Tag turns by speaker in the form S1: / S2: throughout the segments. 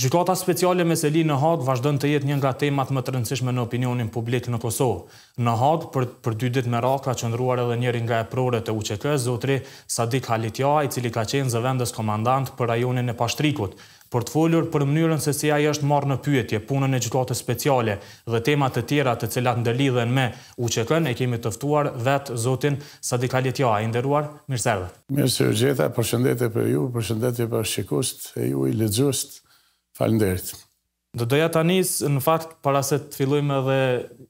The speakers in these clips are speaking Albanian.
S1: Gjykata speciale me Selin në hadë vazhdojnë të jetë një nga temat më të rëndësishme në opinionin publik në Kosovë. Në hadë, për, për dy ditë me ratë, ka qëndruar edhe njerin nga e prore të UQK, zotri Sadik Halitjaj, cili ka qenë zëvendës komandant për rajonin e pashtrikut për të folur për mënyrën se si ajo është marrë në pyetje punën e gjykatës speciale dhe tema të tjera të cilat ndërlidhen me UÇK-n e kemi të ftuar vet zotin Sadik Aletja, i nderuar, mirëserdhë.
S2: Mirëserdhë gjeta, përshëndetje për ju, përshëndetje për shikuesit e ju i lexues. Faleminderit.
S1: Do doja tani në fakt para se të fillojmë edhe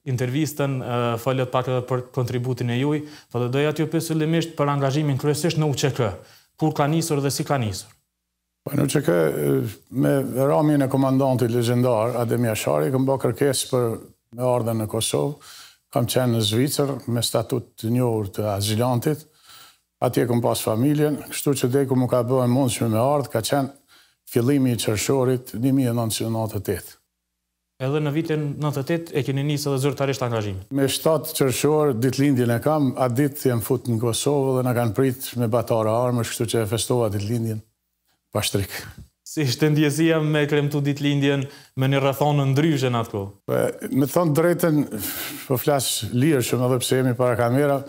S1: intervistën, falet pak edhe për kontributin e juaj, por do doja t'ju pyes fillimisht për angazhimin kryesisht në UÇK. Kur ka nisur dhe si ka nisur?
S2: Për në që kë, me ramin e komandantit legendar, Adem Jashari, këm bërë kërkes për me ardhen në Kosovë, kam qenë në Zvicër me statut të njohur të azilantit, atje këm pas familjen, kështu që deku më ka bëhe që me ardh, ka qenë fillimi i qërshorit 1998.
S1: Edhe në vitin 98 e keni nisë dhe zyrtarisht angazhim.
S2: Me 7 qërshor, dit e kam, atë ditë jem fut në Kosovë dhe në kanë prit me batara armës, kështu që e festova dit Pashtrik.
S1: Si ishte ndjezia me kremtu dit lindjen me një rrethon në ndryshë në atë
S2: Me thonë drejten, po flash lirë shumë edhe pse jemi para kamera,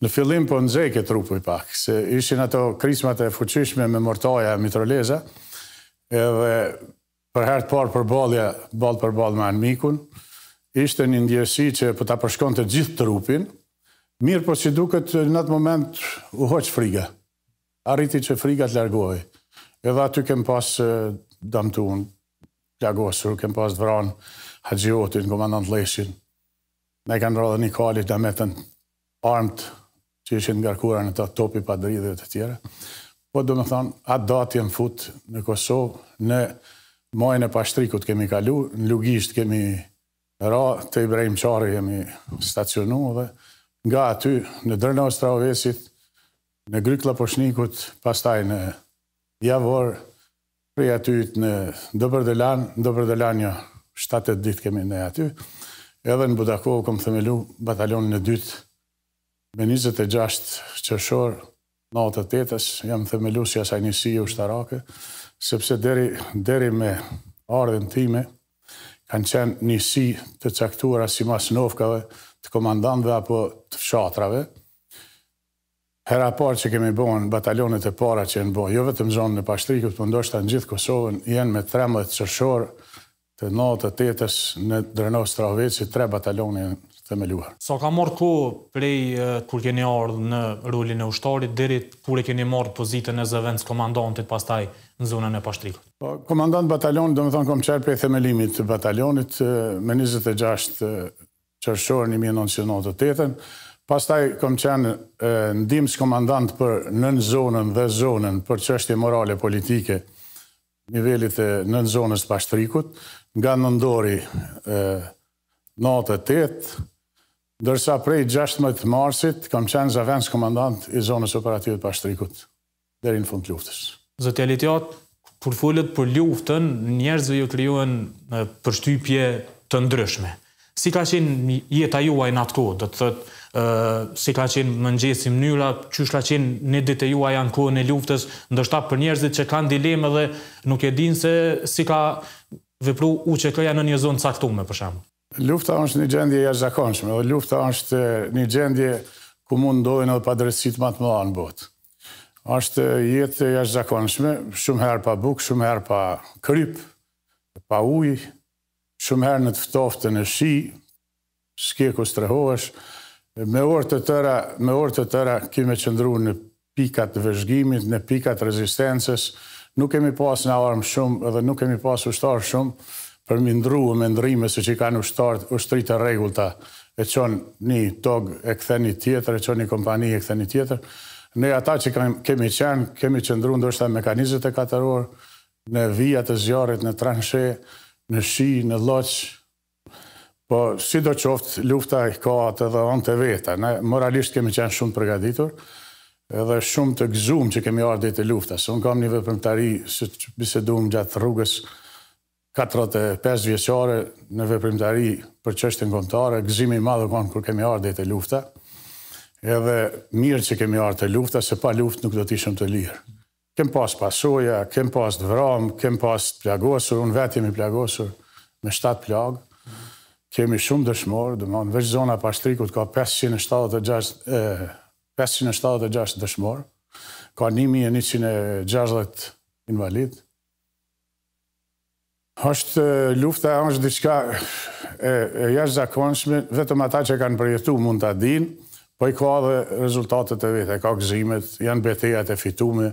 S2: në fillim po nxeke trupu i pak, se ishin ato krismat e fuqishme me mortoja e mitroleza, edhe për hertë par për balja, bal për balë me anmikun, ishte një ndjesi që po ta përshkon të gjithë trupin, mirë po që duket në atë moment u hoqë friga, arriti që friga të largohi. Edhe aty kem pas damtuun, plagosur, kem pas vran haqiotin, komandant leshin. Ne kanë rrë dhe një kalit dhe metën armët që ishin nga kura në të topi pa dridhe të tjere. Po do më thonë, atë datë jenë fut në Kosovë, në majën e pashtrikut kemi kalu, në lugisht kemi ra, të Ibrahim qarë jemi stacionu dhe nga aty në Drëna ovesit, në Grykla Poshnikut, pastaj në Kosovë, Ja vorë për e aty të në Dëbërdëlan, në Dëbërdëlan një jo, 7-8 ditë kemi në aty, edhe në Budakovë kom thëmelu batalionin e dytë, me 26 qëshorë, 98 të të jam thëmelu si asaj një si e ushtarake, sepse deri me ardhen time, kanë qenë një si të caktuar si mas nofkave, të komandantëve apo të fshatrave, Hera parë që kemi bojnë batalionet e para që jenë bojnë, jo vetëm zonë në pashtrikët, për ndoshtë të në gjithë Kosovën, jenë me 13 qërshorë të natë të tetës në drenos të tre batalionet të meluar.
S1: Sa ka morë ku prej kur keni ardhë në rullin e ushtarit, dirit kur e keni morë pozitën e zëvendës komandantit pastaj në zonën e pashtrikët?
S2: Po, komandant batalionit, do më thonë, kom qërë prej themelimit të batalionit me 26 qërshorë 1998 Pastaj kom qenë ndimës komandant për nën zonën dhe zonën për qështje morale politike nivellit e nën zonës pashtrikut, nga nëndori natë 8, dërsa prej 16 marsit kom qenë zavens komandant i zonës operativit pashtrikut deri në fund luftës.
S1: Zëtja Litjot, kur për luftën, njerëzve ju kryuën përshtypje të ndryshme. Si ka qenë jeta juaj në atë kodë, dhe të thëtë, si ka qenë më nxjesi mënyra, qysh ka qenë në ditë e juaj janë kohën e luftës, ndoshta për njerëzit që kanë dileme dhe nuk e dinë se si ka vepru UÇK-ja në një zonë caktuar për shemb.
S2: Lufta është një gjendje jashtëzakonshme, dhe lufta është një gjendje ku mund ndodhen edhe padrejtësitë më të mëdha në botë. Është jetë jashtëzakonshme, shumë herë pa bukë, shumë herë pa kryp, pa ujë, shumë herë në të ftoftën e shi, shkjeku strehohesh, Me orë të tëra, me orë të tëra, kime qëndru në pikat vëzhgimit, në pikat rezistences, nuk kemi pas në armë shumë edhe nuk kemi pas ushtarë shumë për më ndru me ndrime se që kanë ushtarë ushtri të regullta e qonë një tog e këtheni tjetër, e qonë një kompani e këtheni tjetër. Ne ata që kemi qenë, kemi qëndru në dështë e katerorë, në vijat e zjarit, në transhe, në shi, në loqë, Po, si do qoftë, lufta i ka atë dhe onë të veta. Ne moralisht kemi qenë shumë përgaditur edhe shumë të gëzum që kemi ardhe të lufta. Se unë kam një vëpërmëtari, si bisedum gjatë rrugës 45 vjeqare në vëpërmëtari për qështën gëmëtare, gëzimi i madhë konë kur kemi ardhe të lufta. Edhe mirë që kemi ardhe të lufta, se pa luft nuk do të ishëm të lirë. Kem pas pasoja, kem pas dëvram, kem pas plagosur, unë vetë jemi plagosur me 7 plagë, kemi shumë dëshmorë, dhe më në vëzhë zona pashtrikut ka 576 dëshmorë, ka 1.160 invalidë. Ashtë lufta, ashtë diçka e jashtë zakonshme, vetëm ata që kanë përjetu mund të adinë, po i ka dhe rezultatet e vete, ka gëzimet, janë betejat e fitume,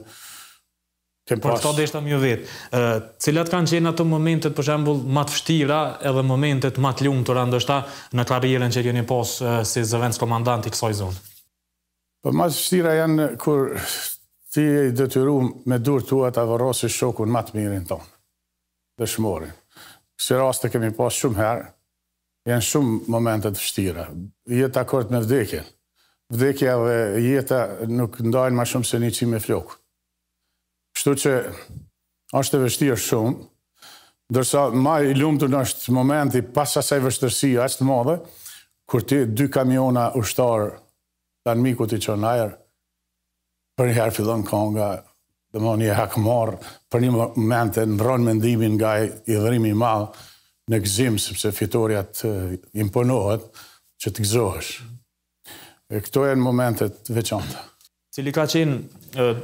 S2: Kem pas. Por këto deshta
S1: më vjet. Ë, cilat kanë qenë ato momentet për shembull më të vështira edhe momentet më të lumtura ndoshta në karrierën që keni pas si zëvendës komandant i kësaj zone.
S2: Po më të vështira janë kur ti je i detyruar me dur tua ta vorrosh shokun më të mirin ton. Dëshmorin. Kësë raste kemi pas shumë herë, janë shumë momente të vështira. Jeta kërët me vdekjen. Vdekja dhe jeta nuk ndajnë ma shumë se një qime flokë. Kështu që është e vështirë shumë, dërsa ma i lumë të nështë momenti pas asaj vështërsia, asë të modhe, kur ti dy kamiona ushtarë të në miku të qënë ajerë, për njëherë fillon konga, dhe më një hakëmorë, për një moment e nëndronë mendimin nga i dhërimi malë në gëzim, sepse fitoria të imponohet që të gëzohësh. E këto e në momentet veçanta.
S1: Cili ka qenë,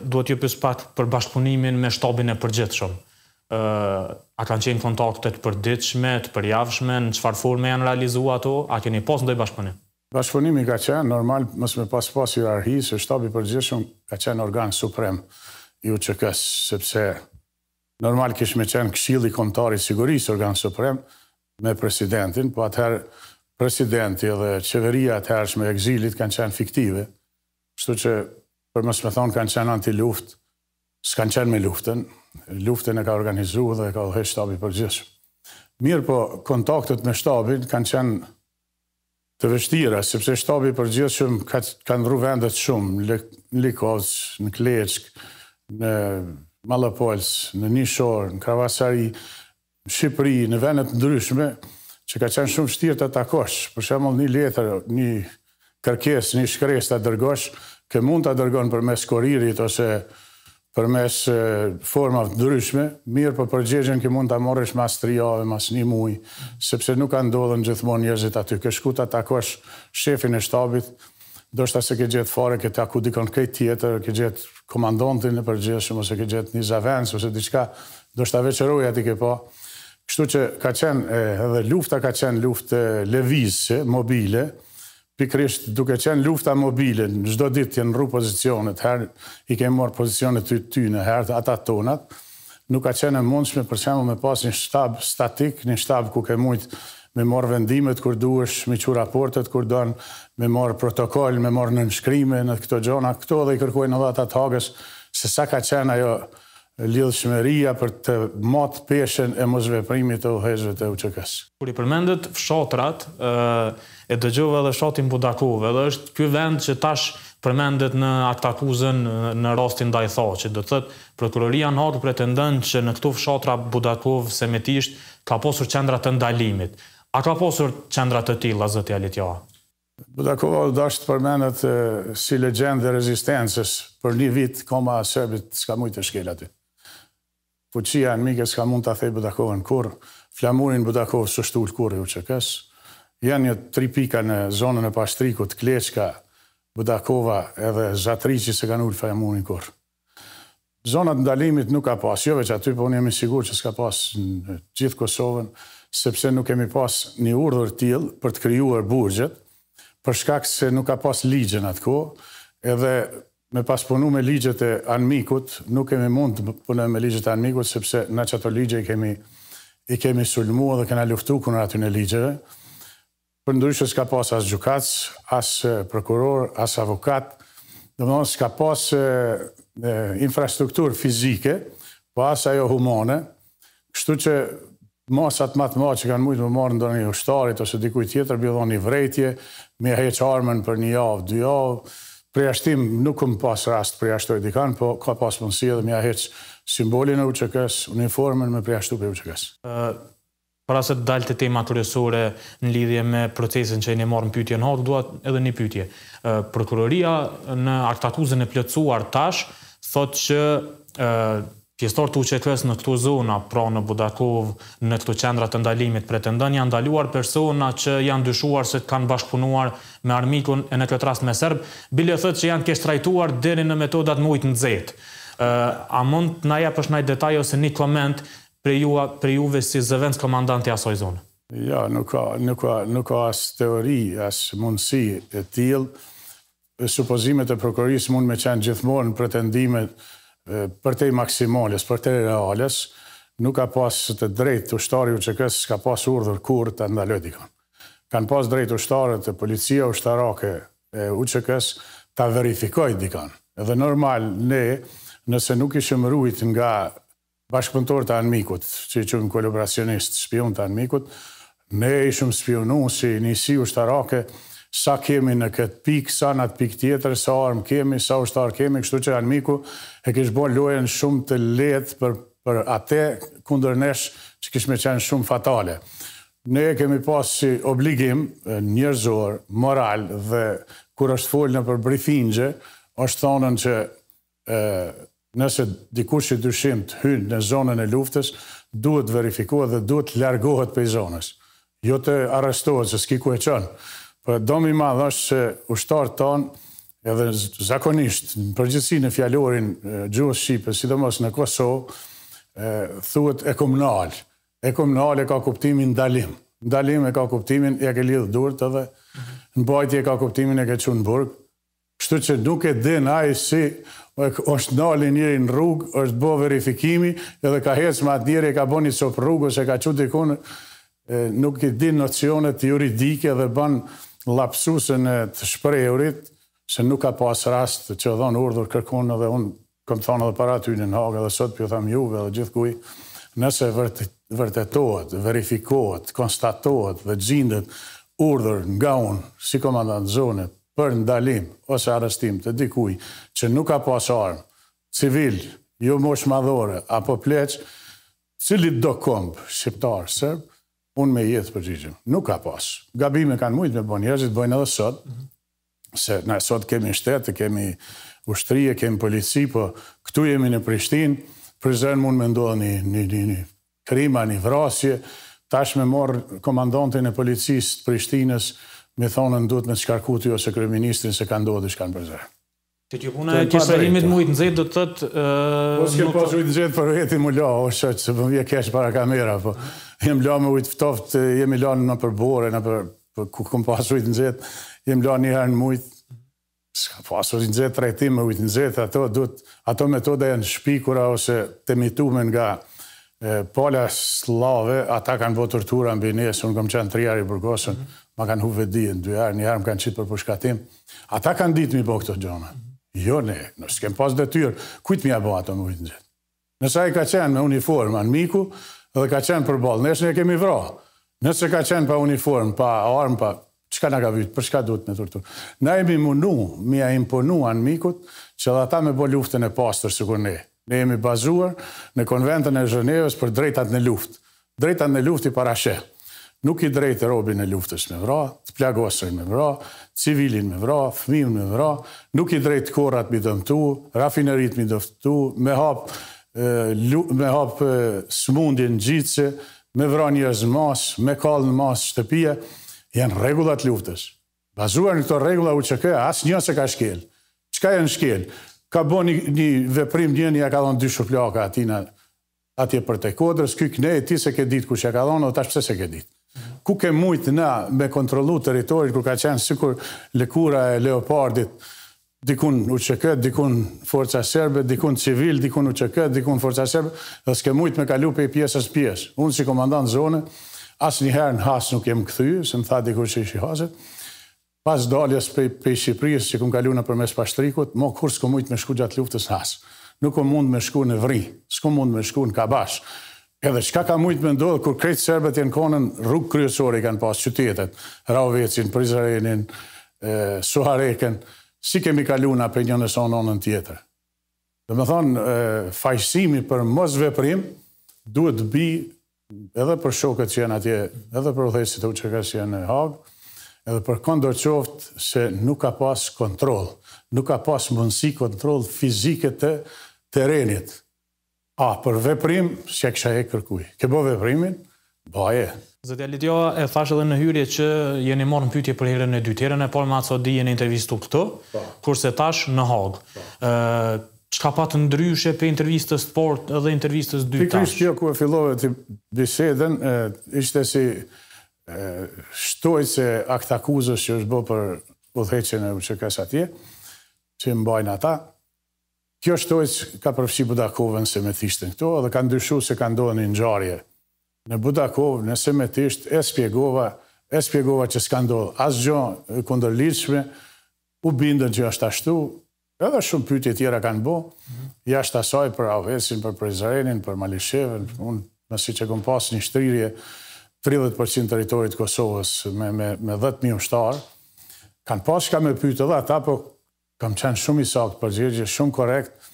S1: duhet ju pës pak për bashkëpunimin me shtabin e përgjithshëm. A kanë qenë kontaktet për ditëshme, të përjavshme, në qëfar forme janë realizua ato, a keni pas në bashkëpunim?
S2: Bashkëpunimi ka qenë, normal, mësë me pas pas ju arhi, se shtabin përgjithshëm ka qenë organ suprem i UQKS, sepse normal kishë me këshilli këshili i sigurisë organ suprem me presidentin, po atëherë presidenti dhe qeveria atëherëshme e exilit kanë qenë fiktive, Kështu që për mos më thonë kanë qenë anti luft, s'kanë qenë me luftën, luftën e ka organizu dhe ka dhe shtabi për gjithë. Mirë po, kontaktet me shtabin kanë qenë të vështira, sepse shtabi për gjithë shumë ka, kanë vru vendet shumë, në Likovës, në Kleçk, në Malapolës, në Nishorë, në Kravasari, në Shqipëri, në vendet ndryshme, që ka qenë shumë vështirë të takosh, për shemëll një letër, një kërkes, një shkres të dërgosh, ke mund të adërgonë për mes koririt ose për mes formave të ndryshme, mirë për po përgjegjen ke mund të amoresh mas tri ave, mas një muj, sepse nuk kanë dodhën gjithmon njëzit aty. Ke shku të takosh shefin e shtabit, do shta se ke gjithë fare, ke taku dikon tjetër, ke gjithë komandontin e përgjegjshëm, ose ke gjithë një zavens, ose diçka, do shta veqeruja ti ke po. Kështu që ka qenë, edhe lufta ka qenë luftë levizë, mobile, pikrisht duke qenë lufta mobile, në gjdo ditë jenë rru pozicionet, herë i kemë marë pozicionet të ty në herë të ata tonat, nuk ka qenë mundshme për qemë me pas një shtab statik, një shtab ku ke mujtë me marë vendimet, kur duesh me që raportet, kur donë me marë protokoll, me marë në nëshkrimi, në këto gjona, këto dhe i kërkuaj në datat hagës, se sa ka qenë ajo, lidhshmëria për të matë peshen e mosveprimit të uhezve të uqëkës.
S1: Kur i përmendet fshotrat, e dëgjove dhe fshotin Budakove, dhe është kjo vend që tash përmendet në aktakuzën akuzën në rostin dajtho, i do që dhe thëtë prokuroria në hodë pretendën që në këtu fshotra Budakove semetisht ka posur qendrat të ndalimit. A ka posur qendrat të tila, zëtë Jalitjoa?
S2: Budakova dhe është përmenet si legend dhe rezistencës për një vit koma sërbit s'ka mujtë të shkel fuqia në mikës ka mund të athej Budakovën kur, flamurin Budakovës së shtu lë kur e u qëkës, janë një jo tri pika në zonën e pashtrikut, Kleçka, Budakova edhe Zatrici se kanë ullë flamurin kur. Zonat ndalimit nuk ka pas, jo veç aty, po unë jemi sigur që s'ka pas në gjithë Kosovën, sepse nuk kemi pas një urdhër tjilë për të kryuar burgjet, për shkak se nuk ka pas ligjën atë ko, edhe me paspunu me ligjet e anmikut, nuk kemi mund të punu me ligjet e anmikut, sepse në që ato ligje i kemi sulmu dhe kena luftu kënë aty në ligjeve. Për ndryshë s'ka pas as gjukac, as prokuror, as avokat, dhe mëndonë s'ka pas infrastruktur fizike, po as ajo humane, kështu që masat matë ma që kanë mujtë më marë ndonë një ushtarit, ose dikuj tjetër, bjëdhon një vrejtje, me heqë armen për një javë, dy javë, Preashtim nuk këmë pas rast preashtoj dikan, po ka pas mundësi edhe mja hecë simbolin e UQK-s, uniformen me preashtu për UQK-s.
S1: Para se të dalë të tema të rësore në lidhje me procesin që e një marë në pytje në hodë, duat edhe një pytje. Prokuroria në aktatuzën e plëcuar tash, thot që Fjestor të uqekves në këtu zona, pra në Budakov, në këtu qendrat të ndalimit, pretendën janë ndaluar persona që janë dyshuar se të kanë bashkëpunuar me armikun e në këtë rast me Serb, bile thëtë që janë kështrajtuar dheri në metodat mujtë në zetë. a mund të naja përsh nëjë detaj ose një koment për, për juve si zëvend komandant i asoj zonë?
S2: Ja, nuk ka, nuk ka, nuk ka as teori, as mundësi e tilë. Supozimet e prokurisë mund me qenë gjithmonë pretendimet për te maksimalis, për te reales, nuk ka pas të drejt të ushtari u që kësë ka pas urdhër kur të ndaloj dikon. Kanë pas drejt ushtarët të policia ushtarake e u që kësë të verifikoj dikon. Edhe normal, ne, nëse nuk ishëm rrujt nga bashkëpëntor të anëmikut, që i qëmë kolaboracionist, spion të anëmikut, ne ishëm spionu si njësi ushtarake nështë sa kemi në këtë pikë, sa në atë pikë tjetër, sa arm kemi, sa ushtar kemi, kështu që janë miku, e kishë bon lojen shumë të letë për, për ate kundër nesh që me qenë shumë fatale. Ne kemi pas si obligim njërzor, moral dhe kur është folë në për brifingë, është thonën që e, nëse dikush i dyshim të hynë në zonën e luftës, duhet verifikua dhe duhet largohet për i zonës. Jo të arrestohet, se s'ki ku e qënë. Për domi madh është që ushtarë tonë, edhe zakonisht, në përgjithsi në fjallorin gjuhës Shqipe, sidomos në Kosovë, thuhet e komunal. E komunal e ka kuptimin ndalim. Ndalim e ka kuptimin e ke lidhë durët edhe mhm. në bajtje e ka kuptimin e ke qunë burg. Kështu që nuk e din a si është nali njëri në rrugë, është bo verifikimi, edhe ka hecë ma atë njëri e ka bo një sopë rrugë, ose ka qunë dikone, nuk e din nocionet juridike dhe banë lapsusën e të shprejurit, se nuk ka pas rast që dhonë urdhur kërkunë edhe unë, këmë thonë edhe para ty në në hagë, edhe sot për po thamë juve dhe gjithë kuj, nëse vërtetohet, verifikohet, konstatohet dhe gjindet urdhur nga unë, si komandant zonët, për ndalim ose arrestim të dikuj që nuk ka pas armë, civil, ju jo mosh madhore, apo pleq, cili do kombë, shqiptar, sërbë, unë me jetë përgjigjëm. Nuk ka pas. Gabime kanë mujtë me bo njerëzit, bojnë edhe sot, se na sot kemi shtetë, kemi ushtrije, kemi polici, po këtu jemi në Prishtinë, prizërën mund me ndohë një, një, një, krima, një vrasje, tash me morë komandantin e policisë të Prishtinës, me thonën duhet me shkarkuti ose kryeministrin se ka ndohë dhe shkanë përzërën.
S1: Që që puna e kisarimit mujtë zetë do të tëtë... Po s'ke pas mujtë
S2: nëzit për vetin mu la, o shëtë, se përmje kesh para kamera, po jem la me ujtë ftoft, jem la në në përbore, në për ku këm pas ujtë në jem la një herë në mujtë, s'ka pas ujtë në zetë, trajtim me ujtë në ato dhëtë, ato metode e në shpikura, ose të nga pala slave, ata kanë botë tortura në binesë, unë këm qenë trijarë i burgosën, mhm. ma kanë huve di, në një herë më kanë qitë për përshkatim, ata kanë ditë mi bo këto gjona, mhm. jo ne, nësë kem pas dhe tyrë, kujtë mi a bo ato me ujtë në Nësa i ka qenë me uniforma miku, dhe ka qenë për balë, nështë një kemi vra, Nëse ka qenë pa uniform, pa armë, pa qka nga ka vytë, për shka duhet me tërtur. Na jemi munu, mi a imponu anë mikut, që dhe ata me bo luftën e pasër, së kur ne. Ne jemi bazuar në konventën e Zhënevës për drejtat në luftë. Drejtat në luftë i parashe. Nuk i drejtë robin e luftës me vra, të plagosër me vra, civilin me vra, fëmim me vra, nuk i drejtë korat mi dëmtu, rafinerit mi dëftu, me hapë, me hapë smundin gjithse, me vranje masë, me kalë në mas shtëpia, janë regullat luftës. Bazuar në këto regula u që këja, asë një se ka shkel. ka janë shkel? Ka bo një, veprim një një ka dhonë dy shuplaka atina, atje për të kodrës, kuj këne e ti se ke ditë ku që ka dhonë, o tash pëse se ke ditë. Ku ke mujtë na me kontrolu teritorit, ku ka qenë sikur lëkura e leopardit, dikun u që këtë, dikun forca serbe, dikun civil, dikun u që këtë, dikun forca serbe, dhe s'ke mujtë me kalu për i pjesës pjesë. Unë si komandant zone, asë një herë në hasë nuk jemë këthy, se më tha dikur që i shi hasët, pas daljes për i Shqipërisë që ku kalu në përmes pashtrikut, mo kur s'ko mujtë me shku gjatë luftës hasë. Nuk o mund me shku në vri, s'ko mund me shku në kabash. Edhe shka ka mujtë me ndodhë, kur krejtë serbet jenë konën, rrugë kryesori kanë pasë qytetet, Rauvecin, Prizarenin, Suhareken, si kemi kaluna për një nësë në tjetër. Dhe me thonë, fajsimi për mos veprim, duhet të bi edhe për shokët që janë atje, edhe për uthejsi të uqëka që janë në hagë, edhe për kondor qoftë se nuk ka pas kontrol, nuk ka pas mundësi kontrol fizike të terenit. A, për veprim, se kësha e kërkuj. Këbo veprimin, Baje.
S1: Zëtja Lidjo, e thash edhe në hyrje që jeni morë në pytje për herën e dy herën e por ma të sodi jeni intervistu këto, po. kurse tash në hogë. Po. Që ka patë ndryshe për intervistës të port edhe intervistës dy tash? Për kështë
S2: kjo ku e filove të bisedën, ishte si shtojtë se akt akuzës që është bë për udheqen e u që atje, që mbajnë ata. Kjo shtojtë ka përfësi Budakoven se me thishtën këto, edhe ka ndryshu se ka ndohen një një në Budakov, në Semetisht, e spjegova, e spjegova që s'ka ndodhë. As gjo këndërlitshme, u bindën që është ashtu, edhe shumë pyti tjera kanë bo, jashtë asaj për Avesin, për Prezrenin, për Malisheven, unë nësi që kom pas një shtrirje 30% teritorit Kosovës me, me, me 10.000 mështarë, kanë pas kam e pyti edhe ata, po kam qenë shumë i sakt përgjegje, shumë korekt,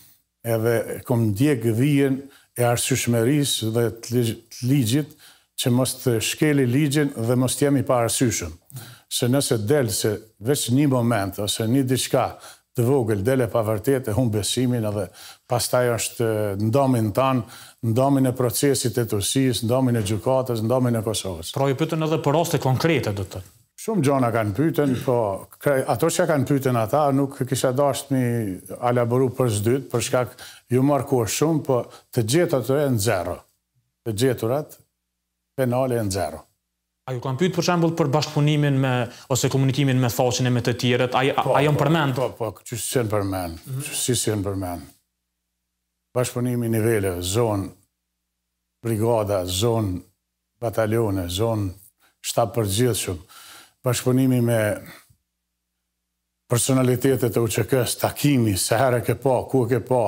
S2: edhe kom ndjek dhijen, e arsyshmeris dhe të ligjit që mos të shkeli ligjin dhe mos të jemi pa arsyshëm. Se nëse delë se veç një moment ose një diçka të vogël dele pa vërtet e hun besimin edhe pastaj taj është ndomin tanë, ndomin e procesit e tërsis, ndomin e gjukatës, ndomin e Kosovës.
S1: Pra ju pëtën edhe për roste konkrete, dhe të të
S2: Shumë gjona kanë pyten, po ato që kanë pyten ata, nuk kisha dasht një alaboru për zdyt, për shkak ju markuar shumë, po të gjithë ato e në zero. Të gjithë penale e në zero.
S1: A ju kanë pyten për shambull për bashkëpunimin me, ose komunikimin me thoqin e me të tjiret, a jo po, më po, përmen? Po,
S2: po, që si si në përmen, mhm. që si si në përmen. Bashkëpunimi nivele, zonë, brigada, zonë, batalione, zonë, shtapë shumë, bashkëpunimi me personalitetet e UQK-s, takimi, se herë ke po, ku ke po,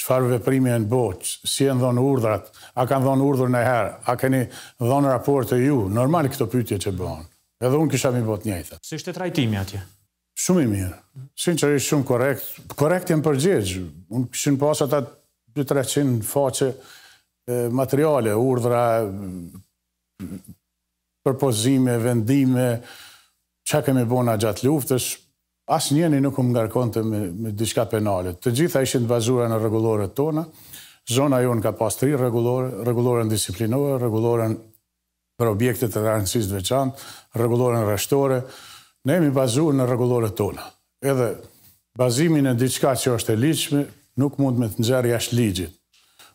S2: qëfar veprimi e në boq, si e në dhonë urdrat, a kanë dhonë urdhur në herë, a keni dhonë raport e ju, normal këto pytje që bëhon. Edhe unë kisha mi bot njëjta.
S1: Si shte trajtimi atje?
S2: Shumë i mirë. Sinqerisht shumë korekt. Korekt më përgjegjë. Unë këshin pas ata 2-300 faqe materiale, urdra, përpozime, vendime, që kemi bona gjatë luftës, asë njeni nuk më ngarkon të me, me diçka penale. Të gjitha ishin të bazura në regulorët tona, zona jonë ka pas tri regulore, në disiplinore, regulorën për objektet të rëndësis të veçantë, në rështore, ne jemi bazur në regulorët tona. Edhe bazimin e diçka që është e liqme, nuk mund me të nxerë jashtë ligjit.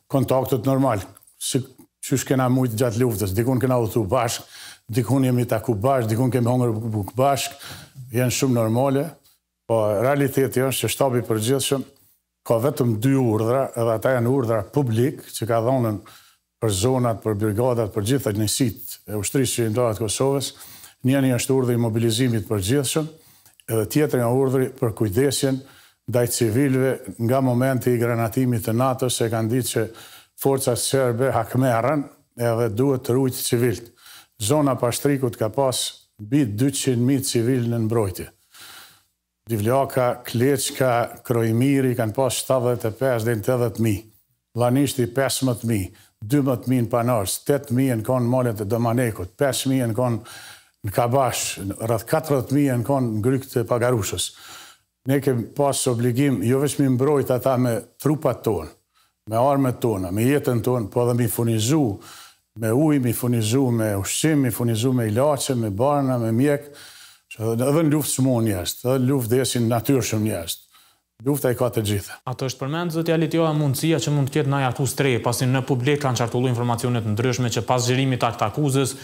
S2: Kontaktet normal, si që shkena mujtë gjatë luftës, dikun kena u thu bashkë, dikun jemi taku bashk, dikun kemi hongër buk bashk, janë shumë normale, po realiteti është që shtabi për gjithë ka vetëm dy urdhra, edhe ata janë urdhra publik, që ka dhonën për zonat, për brigadat, për gjithë të njësit e ushtrisë që i ndohet Kosovës, Njeni është urdhë i mobilizimit për gjithë edhe tjetër një urdhri për kujdesjen dajtë civilve nga momenti i granatimit të NATO se kanë ditë që forcat sërbe hakmerën edhe duhet të rujtë civilt zona pashtrikut ka pas bit 200.000 civil në nëmbrojtje. Divljaka, Kleçka, Krojmiri kanë pas 75 dhe në Lanishti 15.000, 12.000 në Panars, 8.000 në konë në molet e Domanekut, 5.000 në konë në Kabash, rrëth 4.000 në konë në grykë e Pagarushës. Ne kemë pas obligim, jo vëshë mi mbrojt ata me trupat tonë, me armët tonë, me jetën tonë, po dhe mi funizu, me uj, mi funizu me ushqim, mi funizu me ilace, me barna, me mjek, që edhe në luftë shmonë njështë, edhe në luftë desin natyrë shumë njështë. Lufta i ka të gjitha.
S1: Ato është përmend zotë ja jo mundësia që mund të kjetë naja akuz të pasi në publik kanë qartullu informacionet ndryshme që pas gjërimit akt akuzës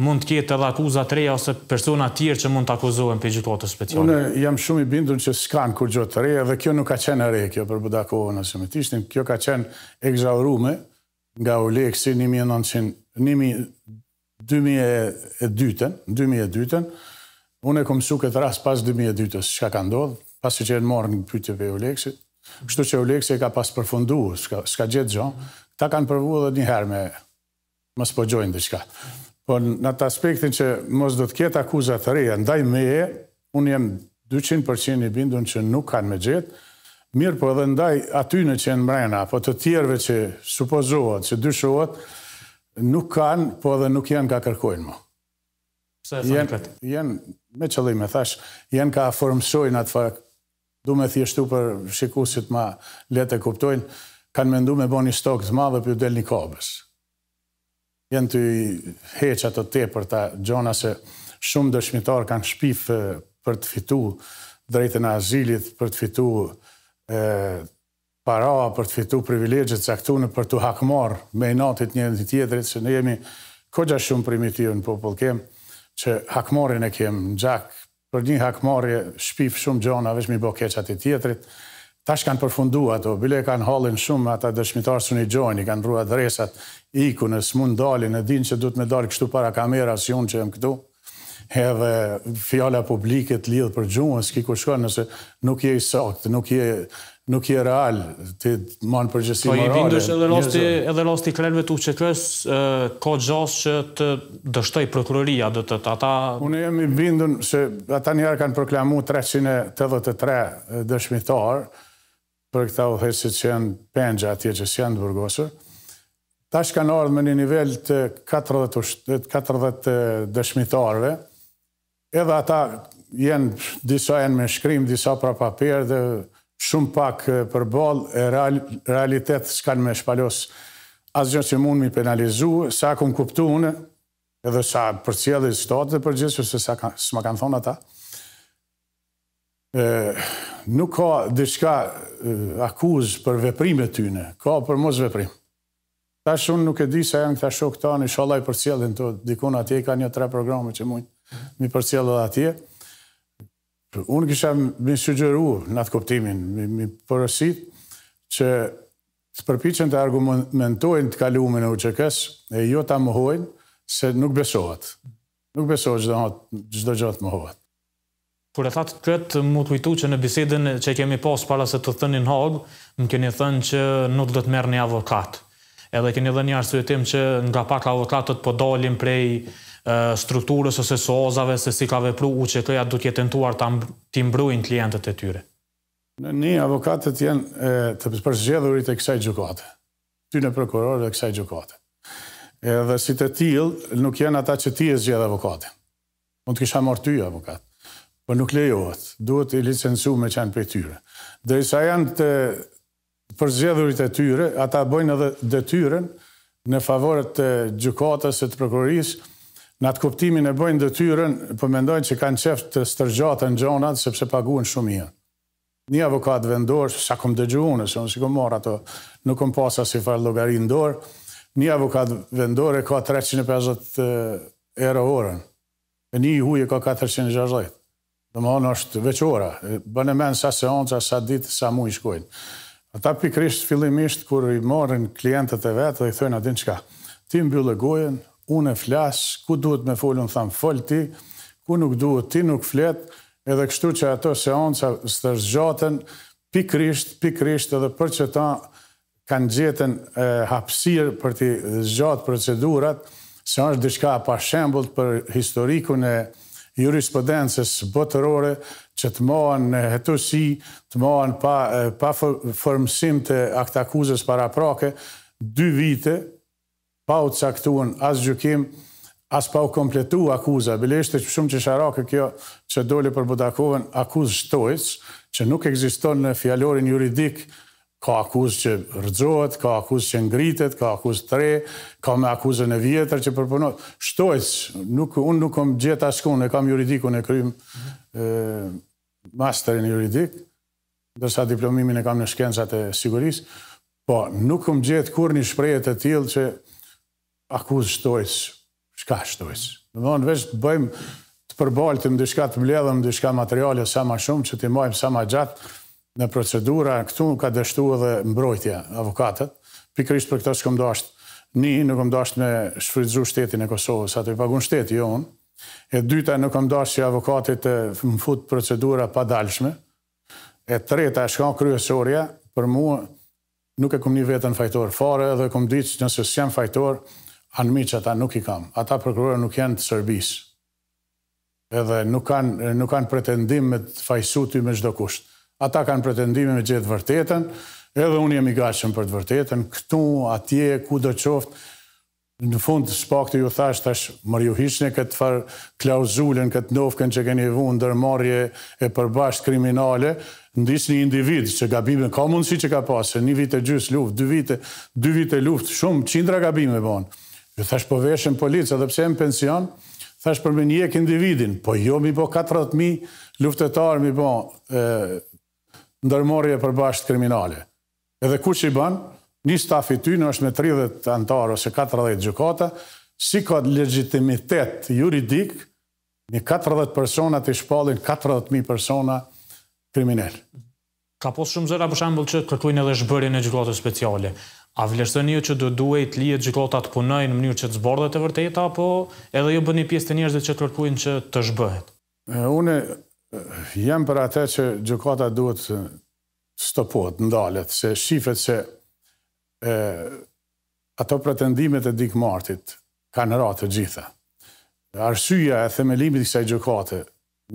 S1: mund të ketë edhe akuza të reja ose persona tjerë që mund të akuzohen për gjithuatë të specialit.
S2: Unë jam shumë i bindur që s'kanë kur gjotë të reja dhe kjo nuk ka qenë e kjo për Budakovën asë tishtim, kjo ka qenë egzaurume, nga Oleksi 1900 nimi 2002 2002 Unë e kam mësuar këtë rast pas 2002-s, çka ka ndodhur, pasi që e morën pyetje për Oleksin. Kështu që Oleksi ka pas përfunduar, s'ka, ska gjetë gjë. Ta kanë përvu edhe një herë me mos po dhe diçka. Po në atë aspektin që mos do të ketë akuzat të reja, ndaj me e, unë jem 200% i bindun që nuk kanë me gjithë, mirë po edhe ndaj aty në që në mrena, po të tjerve që supozohet, që dyshohet, nuk kanë, po edhe nuk janë ka kërkojnë mo.
S1: Pse e thonë këtë?
S2: Jenë, me qëllime, thash, janë ka formësojnë atë fa, du me thjeshtu për shikusit ma letë e kuptojnë, kanë me ndu me bo një stokë zma dhe për del një kabës. Jenë të heqë ato të te për ta gjona se shumë dëshmitarë kanë shpifë për të fitu drejtën a për të fitu e, para për të fitu privilegjet caktune për të hakmar me i natit një dhe tjetërit, që ne jemi kogja shumë primitivë në popull kem, që hakmarin e kem në gjak, për një hakmorje shpif shumë gjona, veç mi bo keqat i tjetërit, tash kanë përfundu ato, bile kanë halin shumë, ata dëshmitarë së një gjojnë, i kanë rrua dresat, iku në dalin, e din që du të me dalë kështu para kamera, si unë që jem këtu, edhe fjala publike të lidhë për gjumë, s'ki ku shkojnë, nëse nuk je i sakt, nuk je nuk je real, ti manë përgjësi morale. Po i vindës edhe rosti,
S1: edhe rosti krenve të uqekës, ko gjosë që të dështoj prokuroria, dhe të të ata...
S2: Unë jemi vindën, se ata njerë kanë proklamu 383 dëshmitarë, për këta u thesit që janë penja atje që janë të burgosër, ta shkanë ardhë me një nivel të 40 dëshmitarve, Edhe ata jenë, disa jenë me shkrim, disa pra papirë dhe shumë pak për e realitet s'kanë me shpalos Asë gjënë që mund mi penalizu, sa këmë kuptu une, edhe sa për cjellë i stotë dhe për gjithë, se sa më kanë thonë ata. Nuk ka dishka akuzë për veprime t'yne, ka për mos veprim. Ta shumë nuk e di sa janë këta shokë ta në shalaj për cjellën, të dikona t'je ka një tre programe që mundë mi përcjellë dhe atje. Unë kisha mi sugjeru në atë koptimin, mi përësit, që të përpichen të argumentojnë të kalumin e UQK-s, e jo të amohojnë, se nuk besohet. Nuk besohet që dhe gjatë më hovat.
S1: Kur e thatë këtë, më të kujtu që në bisidin që kemi pas para se të thënin hogë, më keni thënë që nuk dhe të merë një avokat. Edhe keni dhe një arsujetim që nga pak avokatët po dolin prej strukturës ose sozave, se si ka vepru u që këja duke nëtuar të imbrujnë klientët e tyre?
S2: Në një avokatët janë të përshgjedhurit e kësaj gjukate, ty në prokurorë dhe kësaj gjukate. Edhe si të tilë, nuk janë ata që ti e zgjedhë avokatë. Më të kisha morë ty avokatë, për nuk lejohet, duhet i licensu me qenë për tyre. Dhe i sa janë të përzgjedhurit e tyre, ata bojnë edhe tyren në favorët të gjukatës e të prokurorisë, në atë kuptimin e bëjnë dëtyrën, po mendojnë që kanë qeft të stërgjata në gjonat, sepse paguen shumë mirë. Një avokat vendor, sa kom dëgju unë, se unë si kom marrë ato, nuk kom pasa si farë logari në dorë, një avokat vendor e ka 350 eh, euro orën, e një i huje ka 460. Dhe më honë është veqora, bënë menë sa seonca, sa ditë, sa mu i shkojnë. Ata pikrisht fillimisht kur i morën klientët e vetë dhe i thënë atin çka. Ti mbyllë gojën, unë e flasë, ku duhet me folë, unë thamë folë ti, ku nuk duhet ti nuk fletë, edhe kështu që ato seonca së të rëzgjaten pikrisht, pikrisht edhe për që ta kanë gjetën hapsirë për të zgjatë procedurat, se është diçka pa shembullt për historikun e jurisprudencës botërore që të mohen në hetosi, të mohen pa, pa formësim të aktakuzës para prake, dy vite, pa u caktuan as gjukim, as pa u kompletu akuza. Bilisht e që shumë që sharake kjo që dole për Budakoven akuzë shtojës, që nuk eksiston në fjallorin juridik, ka akuzë që rëzohet, ka akuzë që ngritet, ka akuzë tre, ka me akuzën e vjetër që përpunohet. Shtojës, nuk, unë nuk kom gjithë askun, e kam juridikun e krymë masterin juridik, dërsa diplomimin e kam në shkencat e sigurisë, po nuk kom gjithë kur një shprejet e që akuzë shtojës, shka shtojës. Në mëndë veç të bëjmë të përbaltim në dyshka të mbledhëm, dyshka materiale sa ma shumë, që ti majmë sa ma gjatë në procedura, këtu në ka dështu edhe mbrojtja avokatët, pikrisht për këtë së këmdo ashtë një, në këmdo ashtë me shfridzu shtetin e Kosovës, atë i pagun shteti, jo e dyta në këmdo ashtë që avokatit të më fut procedura pa dalshme, e treta shka ka kryesoria, për mua nuk e kom një vetën fajtor fare, edhe kom ditë që nësës jam fajtor, anëmi që ata nuk i kam. Ata prokurorë nuk janë të sërbis. Edhe nuk kanë, nuk kanë pretendim me të fajsu ty me gjdo kusht. Ata kanë pretendim me gjithë vërtetën, edhe unë jem i gashëm për të vërtetën, këtu, atje, ku do qoftë, në fund spak të ju thash tash mërju hishni këtë far klauzulën, këtë nofken që keni vunë në dërmarje e përbasht kriminale, ndis një individ që gabime, ka mundësi që ka pasë, një vite gjysë luft, dy vite, vite luft, shumë, qindra gabime bonë. Ju thash po veshën policë, edhe pse em pension, thash për me një ek individin, po jo mi po 40.000 luftetarë mi po e, ndërmorje për bashkët kriminale. Edhe ku që i bën, një staf i ty në është me 30 antarë ose 40 gjukata, si ka legitimitet juridik, një 40 persona të shpallin 40.000 persona kriminelle.
S1: Ka posë shumë zëra për shambull që kërkujnë edhe shbërin e gjukatës speciale. A vlerësoni ju që do duhet të lihet gjikota të punojë në mënyrë që të zbardhet e vërteta apo edhe ju bëni pjesë të njerëzve që kërkojnë që të zhbëhet?
S2: Unë jam për atë që gjikota duhet të stopohet, ndalet, se shifet se ato pretendimet e Dik Martit kanë ratë të gjitha. Arsyja e themelimit të kësaj gjikote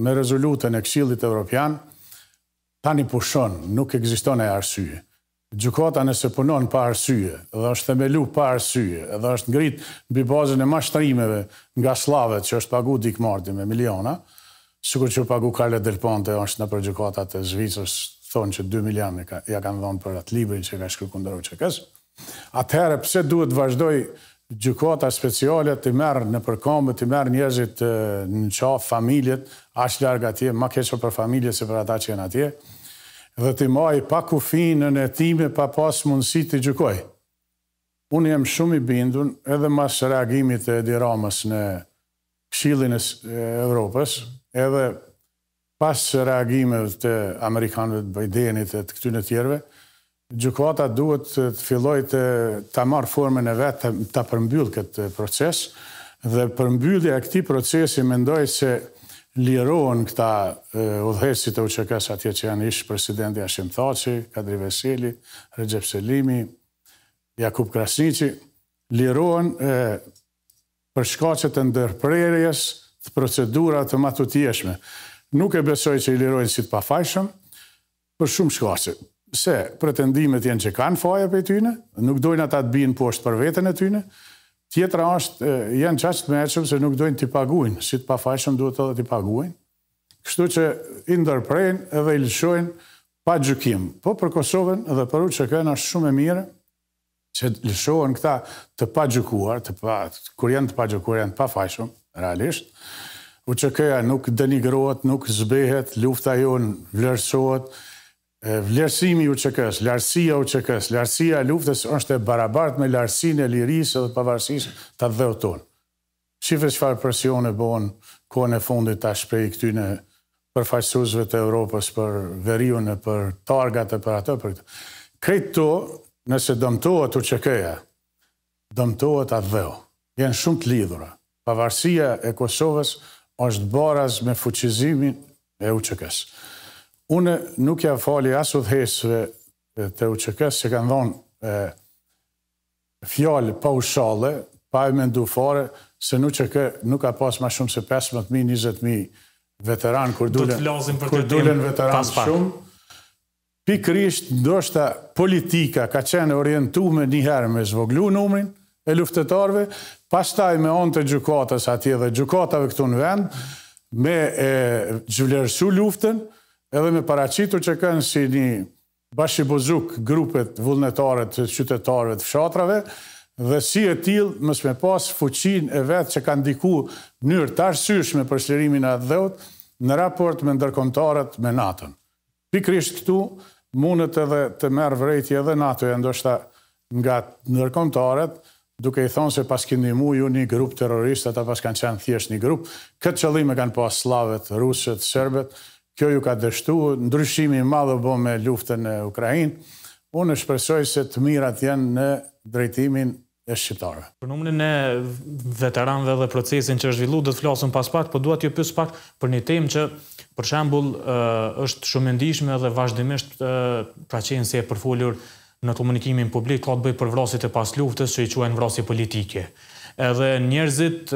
S2: me rezolutën e Këshillit Evropian tani pushon, nuk ekziston ai arsye gjukata nëse punon pa arsye, dhe është themelu pa arsye, dhe është ngrit në bazën e mashtrimeve nga slavet që është pagu dikmarti mardi me miliona, sikur që pagu Kalle Delponte është në për gjukatat e Zvicës, thonë që 2 milion ka, ja kanë dhonë për atë librin që ka shkru kundaru që kësë. Atëherë, pse duhet vazhdoj gjukata speciale të merë në përkombë, të merë njëzit në qafë, familjet, ashtë larga atje, ma keqë për familje se për ata që jenë atje dhe të maj pa kufinën e time pa pas mundësi të gjukoj. Unë jem shumë i bindun edhe mas reagimit e diramas në kshilin e Evropës, edhe pas reagimit të Amerikanëve të Bajdenit e të këtyn e tjerve, gjukata duhet të filloj të ta marë formën e vetë të përmbyllë këtë proces, dhe përmbyllë e këti procesi mendoj se lirohen këta udhëhecit e UÇK-s atje që janë ish presidenti Ashim Thaçi, Kadri Veseli, Recep Selimi, Jakub Krasniqi, lirohen për shkaqe të ndërprerjes të procedurave të matutieshme. Nuk e besoj që i lirojnë si të pafajshëm, për shumë shkase. Se pretendimet jenë që kanë faja për tyne, nuk dojnë ata të binë poshtë për vetën e tyne, Tjetra është, janë qaqët me eqëm se nuk dojnë t'i paguin, si të pafajshëm duhet edhe t'i paguin, kështu që i ndërprejnë edhe i lëshojnë pa gjukim. Po për Kosovën edhe për u që kënë është shumë e mire, që lëshohen këta të pa gjukuar, të pa, kur janë të pa gjukuar, janë pa fajshëm, realisht, u që nuk denigrohet, nuk zbehet, lufta jonë vlerësohet, vlerësimi u qëkës, s lartësia u qëkës, s lartësia luftës është e barabartë me lartësinë e lirisë dhe pavarësisë të dhëvë tonë. Shifrë që farë presion e bonë, kohën fundit të ashprej këtyne përfaqësuzve të Europës, për veriun e për targat e për atë për këtë. Kretë to, nëse dëmtohet u qëkëja, ja dëmtohet atë dhëvë. Jenë shumë të lidhura. Pavarësia e Kosovës është baraz me fuqizimin e u qëkësë. Unë nuk ja fali asu dhesve të uqëkës që kanë dhonë fjallë pa u shale, pa e me ndu fare, se nuk që kë nuk ka pas ma shumë se 15.000-20.000 veteran kur dulen, kër veteran shumë. Pikrisht, ndoshta politika ka qenë orientu me njëherë me zvoglu numrin e luftetarve, pastaj me onë të gjukatës atje dhe gjukatave këtu në vend, me e, luftën, edhe me paracitur që kënë si një bashkibuzuk grupet vullnetare të qytetarëve të fshatrave, dhe si e tilë mës me pas fuqin e vetë që kanë diku njërë të për shlerimin përshlerimin e dheut në raport me ndërkontaret me natën. Pikrisht këtu, mundet edhe të merë vrejtje edhe NATO e ndoshta nga ndërkontaret, duke i thonë se pas këndi mu ju një grupë terroristët, ata pas kanë qenë thjesht një grup, këtë qëllime kanë pas slavet, rusët, serbet, kjo ju ka dështu, ndryshimi madhë bo me luftën në Ukrajin, unë është shpresoj se të mirat janë në drejtimin e Shqiptare.
S1: Për numërin e veteranve dhe procesin që është villu, dhe të flasëm pas pak, po duat ju pës pak për një temë që për shambull, është shumë ndishme dhe vazhdimisht pra qenë se e përfullur në komunikimin publik, ka të bëjë për vrasit e pas luftës që i quajnë vrasit politike. Edhe njerëzit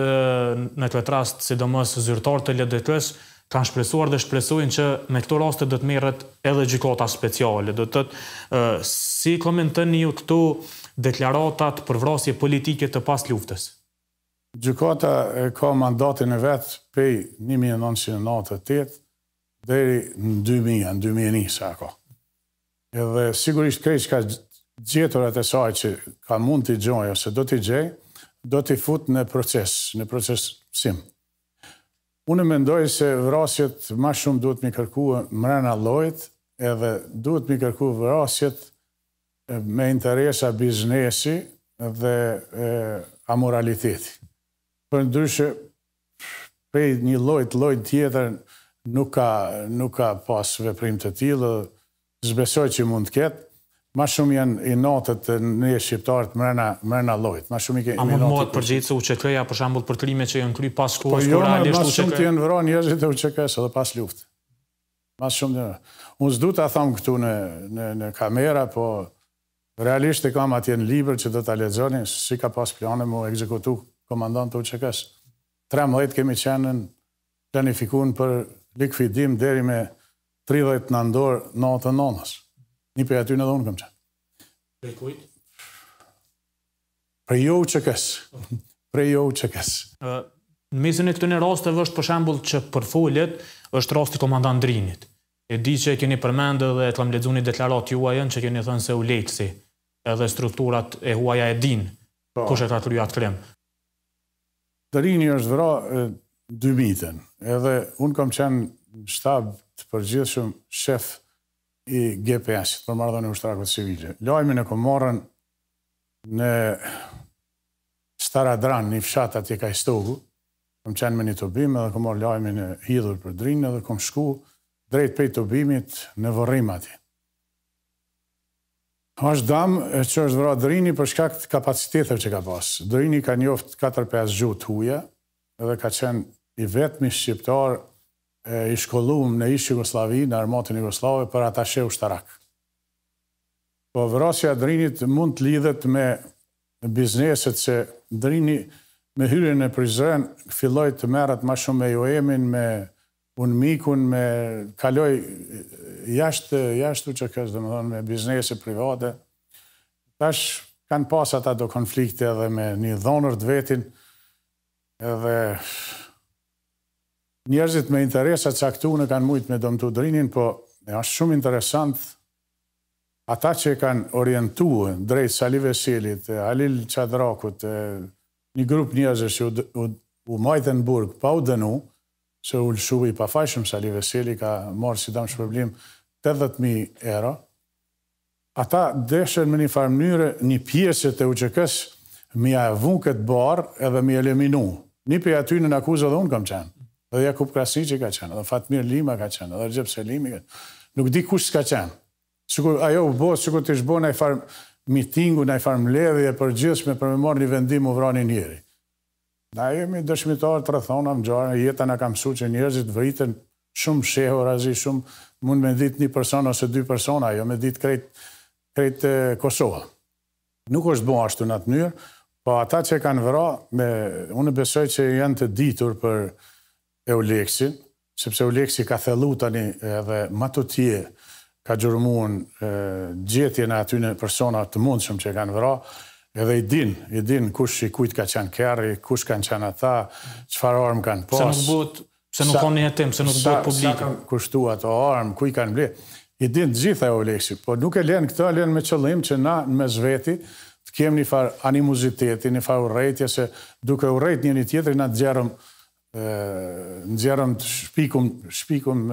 S1: në këtë rast, sidomës zyrtar të ledetës, kanë shpresuar dhe shpresojnë që me këto raste do të merret edhe gjykata speciale. Do të thotë, si komentoni ju këtu deklaratat për vrasje politike të pas luftës?
S2: Gjykata e ka mandatin e vet prej 1998 deri në 2000, në 2001 sa ka. Edhe sigurisht që ka gjeturat e saj që ka mund të gjojë ose do të gjejë, do të fut në proces, në proces procesim. Unë mendoj se vrasjet ma shumë duhet mi kërku mrena lojt, edhe duhet mi kërku vrasjet me interesa biznesi dhe e, amoraliteti. Për ndryshe, prej një lojt, lojt tjetër nuk ka, nuk ka pas veprim të tjilë, zbesoj që mund të ketë, ma shumë janë i natët në e shqiptarët mërëna lojtë. A më të mëtë përgjitë
S1: se uqekëja, për shambull për klime që janë kry pas kohës, për alishtë Po jo, ma shumë të janë
S2: vëra njëzit e uqekës, edhe pas luftë. Ma shumë të Unë zdu të thamë këtu në kamera, po realisht e kam atjenë liber që do të aledzoni, si ka pas plane mu ekzekutu komandant të uqekës. 13 kemi qenë planifikun për likvidim deri me 30 në ndorë në Një për aty në dhe unë këmë qënë. Prej kujt? Prej jo që kësë. Prej jo që kësë.
S1: Në mesin e këtë në rastë është për shembul që për foljet është rasti komandant Drinit. E di që keni përmendë dhe të kam ledzu deklarat juajën që keni thënë se u lejtësi edhe strukturat e huaja e din po. kush e ka të rrja të krem.
S2: Drini është vëra dy miten edhe unë kam qenë shtab të përgjithshëm shef i GPS, për mardhën e ushtrakot civile. Lojme në Komorën, në Staradran, një fshat ati ka i stogu, kom qenë me një të bimë, dhe morë lojme në hidhur për drinë, dhe kom shku drejt për i të bimit në vërrim ati. Ashtë e që është vërra drini për shkakt kapacitetet që ka pasë. Drini ka njoft 4-5 gjutë huja, edhe ka qenë i vetëmi shqiptarë i shkollum në ishë Jugoslavi, në armatën Jugoslave, për ata u shtarak. Po vërosja drinit mund të lidhet me bizneset që drini me hyrën në prizren filloj të merët ma shumë me joemin, me unmikun, me kaloj jashtë, jashtu që kështë dhe më thonë me biznese private. Tash kanë pasat ata do konflikte edhe me një dhonër të vetin, edhe njerëzit me interesat që këtu në kanë mujtë me dëmtu drinin, po e është shumë interesant ata që kanë orientu drejt Salive Selit, Halil Qadrakut, një grup njerëzës që u, Majtenburg burg pa u dënu, se u lëshu i pafajshëm Salive Veseli, ka marë si damë shpërblim 80.000 euro, ata dëshën me një farë mënyrë një pjesë të uqëkës mi a vun këtë barë edhe mi eliminu. Një për aty në akuzë dhe unë kam qenë. Dhe Jakub Krasiqi ka qenë, dhe Fatmir Lima ka qenë, dhe Gjep Selimi ka qenë. Nuk di kush s'ka qenë. Sikur ajo u bo, sikur t'i shbo në i farë mitingu, në i farë mledhje për gjithshme për me morë një vendim u vroni njëri. Na jemi dëshmitarë të rëthona, më gjarë, jetë anë kam su që njerëzit vritën shumë sheho, razi shumë mund me ditë një person ose dy persona, jo me ditë krejtë Kosova. Nuk është bo ashtu në atë njërë, po ata që kanë vëra, me, unë besoj që janë të ditur për, e u sepse u ka thellu tani edhe matë ka gjërëmuën gjetjen në aty në persona të mundë që kanë vëra, edhe i din, i din kush i kujt ka qenë kerri, kush kanë qenë ata, që armë kanë posë. Se nuk bët, se nuk konë një tim, se nuk bët publikë. Se nuk kushtu ato armë, kuj kanë blitë. I din gjitha e o po nuk e lenë këta, lenë me qëllim që na me zveti, të kemë një farë animuziteti, një farë urejtje, se duke urejt një një tjetëri, na të gjerëm në gjerëm të shpikum shpikum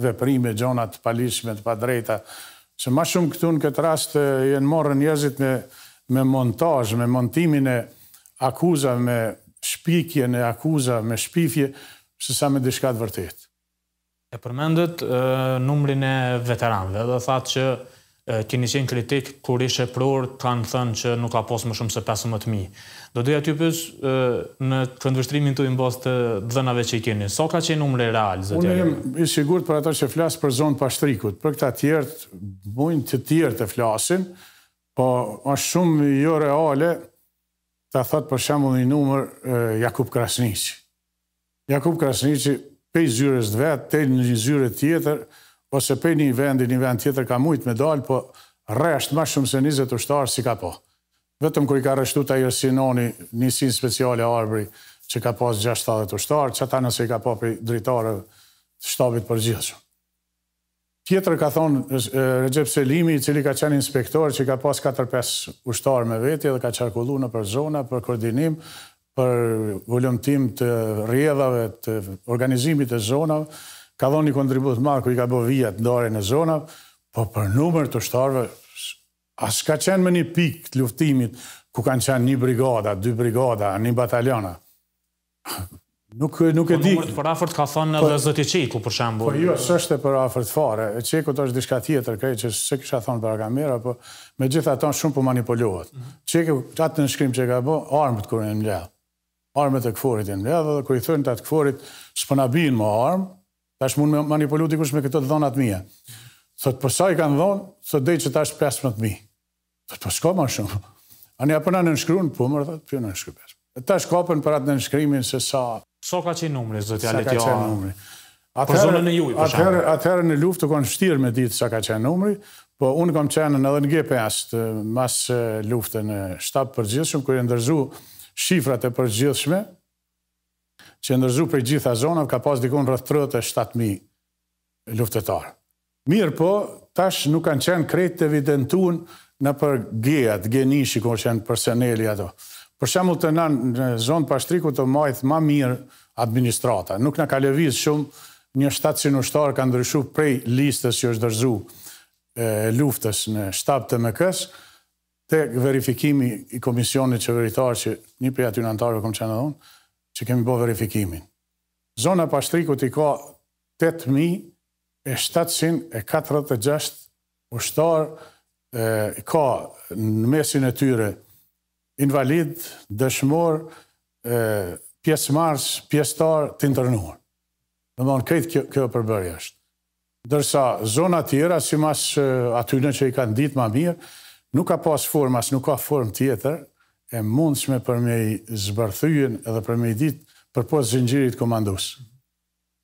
S2: dhe prime gjonat palishme të padrejta që ma shumë këtu në këtë rast jenë morë njëzit me me montaj, me montimin e akuza me shpikje në akuza me shpifje se sa me dishkat vërtet.
S1: E përmendët numrin e veteranve, dhe thatë që keni qenë kritik kur ishe pror kanë thënë që nuk ka posë më shumë se 15.000. Do duja t'ju pës në këndvështrimin të imbos të dënave që i keni. So ka qenë umre real? Unë
S2: e i sigurët për ato që flasë për zonë pashtrikut. Për këta tjertë, mujnë të tjertë të flasin, po është shumë jo reale të thotë për shemë një numër Jakub Krasnici. Jakub Krasnici, pej zyres dhe vetë, tej një zyre tjetër, po se për një vend, një vend tjetër ka mujtë me dalë, po reshtë ma shumë se 20 ushtarë si ka po. Vetëm kër i ka reshtu të ajo një sin speciale a që ka pas 60 ushtarë, që ta nëse i ka po për dritarë të shtabit për gjithë. Tjetër ka thonë Recep Selimi, i cili ka qenë inspektor që ka pas 4-5 ushtarë me veti dhe ka qarkullu në për zona, për koordinim, për volumtim të rjedhave, të organizimit të zonave, ka dhonë një kontribut marë ku i ka bërë vijat ndore në zona, po për numër të shtarve, as ka qenë me një pik të luftimit ku kanë qenë një brigada, dy brigada, një bataliona.
S1: Nuk, nuk e po di... Po numër të për afert ka thonë po, edhe zëti qeku, për shambu. Po jo, së
S2: është e për afert fare. E qeku të është dishka tjetër, krej, që se kisha po thonë për agamera, po me gjitha tonë shumë po manipulohet. Mm -hmm. Qeku, që atë në shkrim që ka bo, armët kërën e mlelë. Armët e këforit e mlelë, dhe kërë i thërën të atë këforit, së përna binë më armë, Tash mund me manipulu dikush me këto dhonat mija. Thot, po sa i kanë dhonë, sot dhej që tash 15.000. Sot po s'ko ma shumë. Ani apo në nënshkru në po, pumër, thot, pjo në nënshkru 15.000. Tash kopën shkopën për atë nënshkrimin se sa...
S1: Sa ka qenë numri, zëtja letja... Sa ka qenë numri. Për po, zonën e juj, po shumë.
S2: Atëherë në luftë të konë shtirë me ditë sa ka qenë numri, po unë kom qenë në edhe në GPS të mas luftën për gjithshme, e ndërzu shifrat e që ndërzu për gjitha zonave, ka pas dikun rrëth 37.000 luftetarë. Mirë po, tash nuk kanë qenë krejtë të videntun në për gjejat, gjenishi, ku qenë personeli ato. Për shemë të në, në zonë pashtriku të majtë ma mirë administrata. Nuk në ka levizë shumë një 700 që nështarë ka ndryshu prej listës që është dërzu e, luftës në shtabë të mëkës, te verifikimi i komisionit qeveritarë që një prej aty në antarëve kom qenë dhe që kemi bërë verifikimin. Zona pashtrikut i ka 8.746 ushtar, i ka në mesin e tyre invalid, dëshmor, pjesë mars, të internuar. Në më në kejtë kjo përbërja është. Dërsa zona tjera, si mas aty në që i kanë ditë ma mirë, nuk ka pas formas, nuk ka form tjetër, e mundshme për me i zbarthyjen edhe për me i ditë për posë zëngjirit komandus.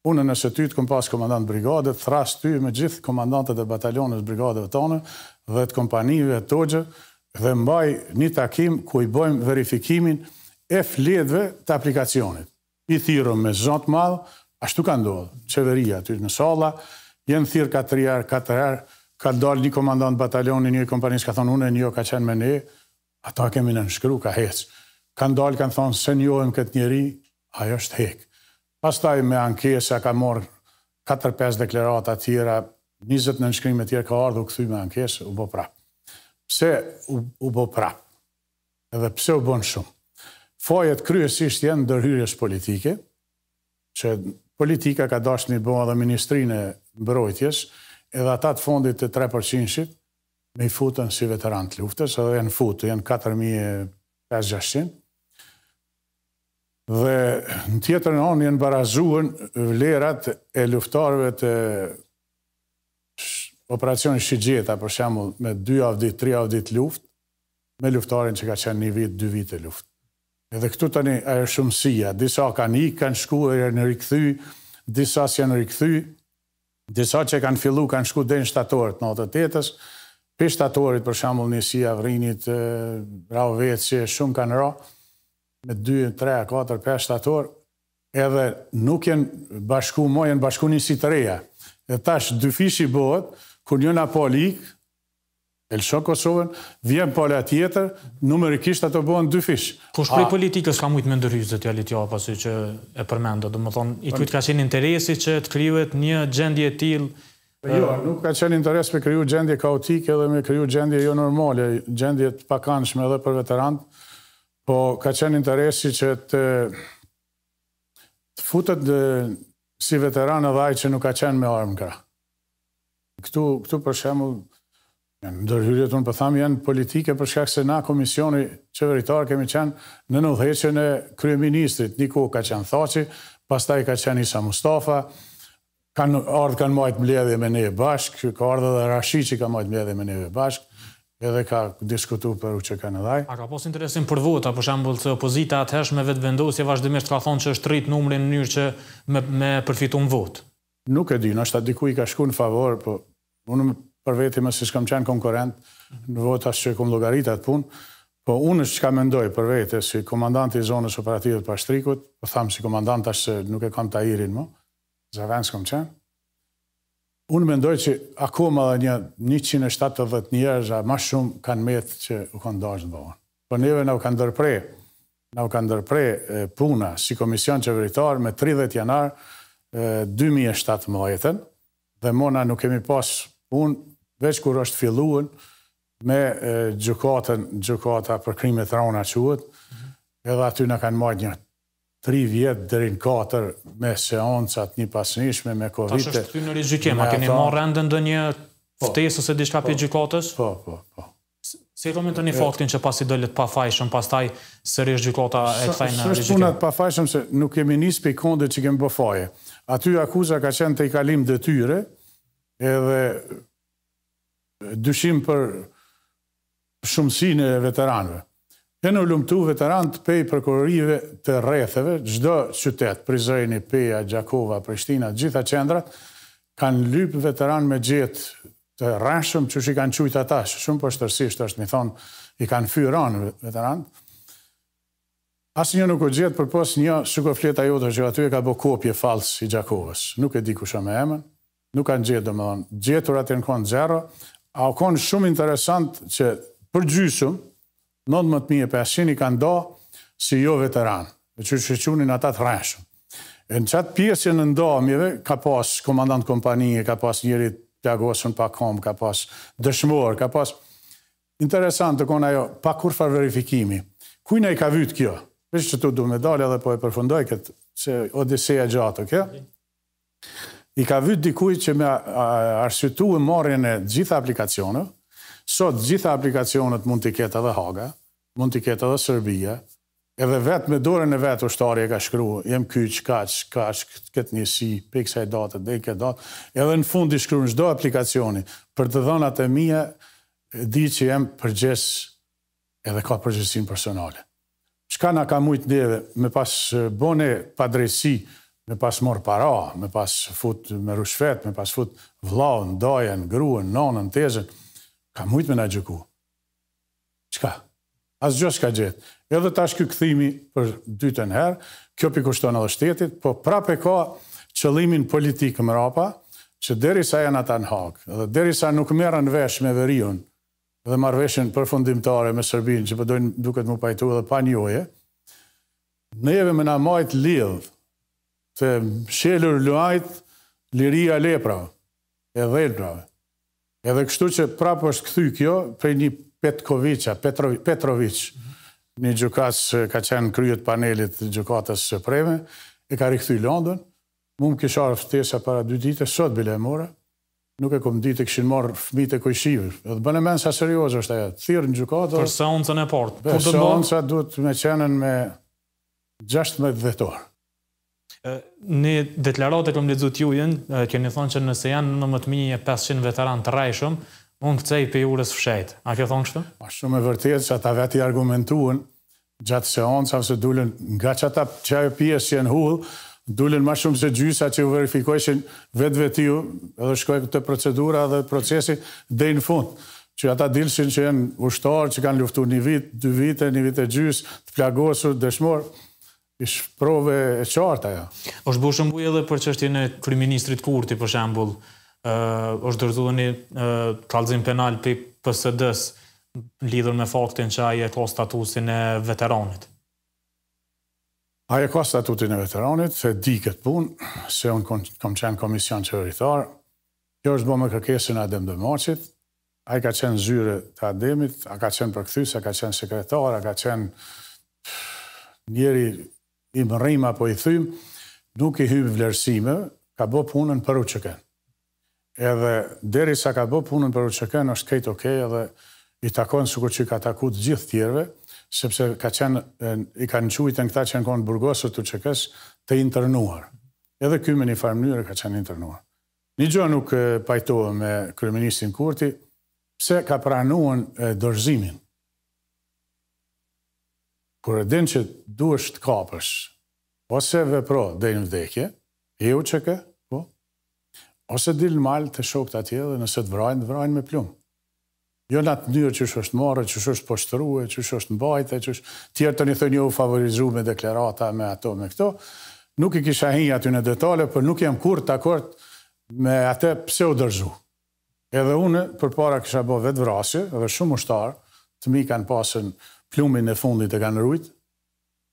S2: Unë nëse ty të kom pas komandant brigadet, thras ty me gjithë komandantet e batalionës brigadeve tonë dhe të kompanive të togjë dhe mbaj një takim ku i bojmë verifikimin e fledve të aplikacionit. I thirëm me zotë madhë, ashtu ka ndodhë, qeveria aty në sala, jenë thirë 4 katëriar, ka dalë një komandant batalioni, një kompanisë, ka thonë une, një ka qenë me ne, Ata kemi në nëshkru, ka hecë. Kanë dalë, kanë thonë, se njojmë këtë njeri, ajo është hekë. Pas taj me ankesa, ka morë 4-5 deklerata tjera, 20 në nëshkrimet tjera, ka ardhë u këthuj me ankesa, u bo prapë. Pse u bo prapë? Edhe pse u bonë shumë? Fajet kryesisht jenë dërhyrjes politike, që politika ka dashë një bëma dhe ministrinë mbrojtjes, edhe të fondit të 3%-shit, me i futën si veteran të luftës, edhe janë futë, janë 4.500, dhe në tjetër në onë jenë barazuhën vlerat e luftarëve të operacioni Shigjeta, për shemë me 2 avdit, 3 avdit luft, me luftarën që ka qenë një vit, 2 vit e luft. Edhe këtu të një ajo shumësia, disa kanë i kanë shku e në rikëthy, disa si janë rikëthy, disa që kanë fillu kanë shku dhe në shtatorët në atë të Pishtatorit, për shambull, njësia, vrinit, rao vetë që shumë kanë ra, me 2, 3, 4, 5 shtator, edhe nuk jenë bashku, mo jenë bashku një si të reja. Dhe tash, dy fishi bëhet, kur një nga po likë, Kosovën, vjen po la tjetër, numerikisht ato bëhen dy fish. Po prej
S1: politikës ka shumë të ndërhyjë zotja Litja pasi që e përmendë, do të thonë i kujt ka qenë interesi që të krijohet një gjendje e tillë Jo,
S2: nuk ka qenë interes me kryu gjendje kaotike dhe me kryu gjendje jo normale, gjendje të pakanshme edhe për veterant, po ka qenë interesi që të futët si veteran edhe ajë që nuk ka qenë me armë këra. Këtu për shemë, në dërhyrjet unë për po janë politike për shkak se na komisioni qeveritarë kemi qenë në nëdheqën e kryeministrit, niko ka qenë thaci, pastaj ka qenë Isa Mustafa, Kanë ardhë kanë majtë mledhje me neve bashkë, ka ardhë dhe Rashi që ka majtë mledhje me neve bashkë, edhe ka diskutu për u që ka në dhaj. A ka
S1: posë interesin për vota, për shambull të opozita atëhesh me vetë vendosje, vazhdimisht ka thonë që është rritë numrin në njërë që me përfitun vot?
S2: Nuk e di, në është ta diku i ka shku në favor, për po unë për veti më si shkam qenë konkurent në vota që kom logaritë atë punë, Po, unë është që ka mendoj për vete si komandant i zonës operativet për po thamë si komandant se nuk e kam të airin, këm që. Unë mendoj që akoma dhe një 170 njerëz a ma shumë kanë metë që u kanë dojnë në bëhon. Po neve në u kanë dërprej, në u kanë dërprej puna si Komision Qeveritar me 30 janar 2017-ën, dhe mona nuk kemi pas punë, veç kur është filluën me gjukatën, gjukata për krimet rona quët, mhm. edhe aty në kanë majtë një tri vjetë dërin katër me seancat një pasnishme me covid Ta është të në rizikim, a keni marrë
S1: rëndën dë një po. ftesë ose dishka për po. gjykatës? Po, po, po. Se kom të një faktin që pas i dëllit pa fajshëm, pas taj sërish gjykota e të fajnë në rizikim? Së është punat
S2: pa fajshëm se nuk kemi nisë për i konde që kemi bëfaje. Aty akuza ka qenë të i kalim dëtyre edhe dyshim për shumësin e veteranëve. Janë në lumtu veteran të pej prokurorive të retheve, çdo qytet, Prizreni, Peja, Gjakova, Prishtina, të gjitha qendrat kanë lyp veteran me gjet të rashëm që shi kanë qujtë ata, shumë përshtërsisht është, mi thonë, i kanë fyran veteran. Asë një nuk o gjetë, për posë një suko fleta jodë që aty e ka bo kopje falsë i Gjakovës. Nuk e di ku shumë e emën, nuk kanë gjetë, dhe më thonë, gjetur atë në konë zero, a o konë shumë interesant që për 19.500 i kanë do si jo veteran, dhe që që qënin atat rrashëm. E në qatë pjesë që në ndomjeve, ka pas komandant kompanije, ka pas njëri të agosën pa kom, ka pas dëshmorë, ka pas... Interesant të kona jo, pa kur farë verifikimi. Kujna i ka vytë kjo? Vështë që tu du me dalja dhe po e përfundoj këtë, se odiseja gjatë, o kjo? I ka vytë dikuj që me arsytu e marrën e gjitha aplikacionët, sot gjitha aplikacionët mund të ketë edhe haga, mund t'i ketë edhe Serbia, edhe vetë me dorën e vetë ushtarje ka shkru, jem kyç, kaç, kaç, këtë njësi, pe kësaj datë, dhe i këtë datë, edhe në fund i shkru në shdo aplikacioni, për të dhonat e mija, di që jem përgjes, edhe ka përgjesin personale. Shka na ka mujtë ndjeve, me pas bone padresi, me pas mor para, me pas fut me rushfet, me pas fut vlaun, dojen, gruen, nonën, tezën, ka mujtë me na gjëku. As gjësht ka gjithë, edhe tash shky këthimi për dytën herë, kjo për kushton edhe shtetit, po prape ka qëllimin politikë më rapa që derisa janë ata në hakë, edhe derisa nuk merën vesh me vërion dhe marveshen përfundimtare me Serbinë, që përdojnë po duket më pajtu edhe pa njoje, ne eve me nga majtë lidhë se shëllur luajt liria lepra e elbrave, edhe kështu që prapë është këthy kjo për një Petkovica, Petrovic, një gjukas që ka qenë kryet panelit gjukatës së preme, e ka rikëthy London, mu më kisha arë para dy dite, sot bile e mora, nuk e kom e këshin marë fëmite kojshivë, e të bënë menë sa serios është aja, të thyrë në gjukatë, për se e portë, për se onësën du të me qenën me 16 dhe
S1: Në deklarate këmë lidzut ju jenë, kërë thonë që nëse janë 19.500 veteranë të rajshëm, mund të cej për jurës fshet. A kjo thonë kështë?
S2: Ma shumë e vërtetë që ata veti argumentuën gjatë se onë, sa vëse dullën nga që ata që ajo pjesë që janë hullë, dullën ma shumë se gjysa që u verifikojshin vetë vetë ju, edhe shkoj këtë procedura dhe procesi dhe në fund. Që ata dilëshin që janë ushtarë, që kanë luftu një vitë, dy vite, një vitë e gjysë, të plagosur, dëshmorë, ishë prove e qartë Ja.
S1: është bu shumë bujë edhe për qështjën e Kurti, për uh, është dërzuar në uh, kallëzim penal për PSD-s lidhur me faktin që ai e ka statusin e veteranit.
S2: Ai e ka statusin e veteranit, se di kët punë, se un kam qenë komision çeveritar. Kjo është bënë me kërkesën e Adem Demaçit. Ai ka qenë zyre të Ademit, a ka qenë përkthyes, a ka qenë sekretar, a ka qenë njeri i mërim apo i thym, nuk i hybë vlerësime, ka bo punën për u qëken edhe deri sa ka bë punën për UÇK është këtë ok edhe i takon suku që ka taku të gjithë tjerve, sepse ka qenë, i kanë quajtë në këta që në konë burgosër të UÇK-s të internuar. Edhe kjo me një farë mënyrë ka qenë internuar. Një gjë nuk pajtojë me kërëministin Kurti, pse ka pranuan dërzimin. Kur e din që duesh të kapësh, ose vepro dhe në vdekje, e u që Ose dilë në malë të shokët atje dhe nëse të vrajnë, të vrajnë me plumë. Jo në atë njërë që është marë, që është poshtëruë, që është në bajtë, që është tjerë të një u jo, favorizu me deklerata, me ato, me këto. Nuk i kisha hinja të në detale, për nuk jam kur të akort me atë pse u dërzu. Edhe une, për para kisha bo vetë vrasje, edhe shumë ushtarë, të mi kanë pasën plumin e fundit e kanë rujtë,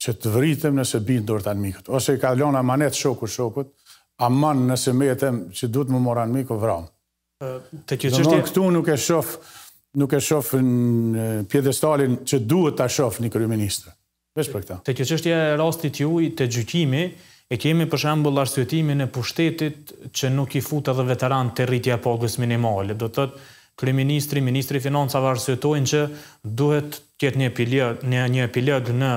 S2: që të vritëm nëse bindur të anë mikët. Ose i ka lona manet shokët, shokut aman nëse me jetem që du të më moran mi, vram.
S1: Të kjo qështje... këtu
S2: nuk e shof nuk e shof në pjedestalin që duhet ta shof një kryeministë. Vesh për këta.
S1: Te kjo çështje e rastit i të gjykimi, e kemi për shembull arsyetimin e pushtetit që nuk i fut edhe veteran të rritja e pagës minimale. Do të thotë kryeministri, ministri i financave arsyetojnë që duhet të një epilog, një, një epilog në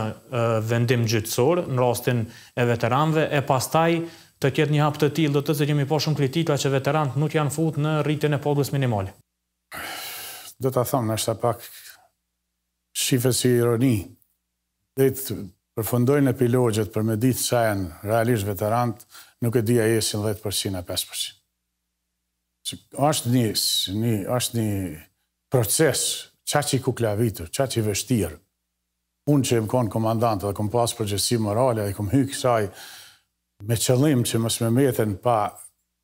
S1: vendim gjyqësor në rastin e veteranëve e pastaj të ketë një hap të tillë do të thotë që më poshtë shumë kritika që veteranët nuk janë futur në rritjen e pagës minimale.
S2: Do ta them më sa pak shifër si ironi. Dhe të përfundojnë epilogjet për me ditë sa janë realisht veteranët, nuk e di a jesin 10% a 5%. Është një nis, është nis proces qa që i ku qa që i vështirë. Unë që e më konë komandantë dhe kom pasë përgjësi morale, dhe kom hykë kësaj, me qëllim që mësë me metën pa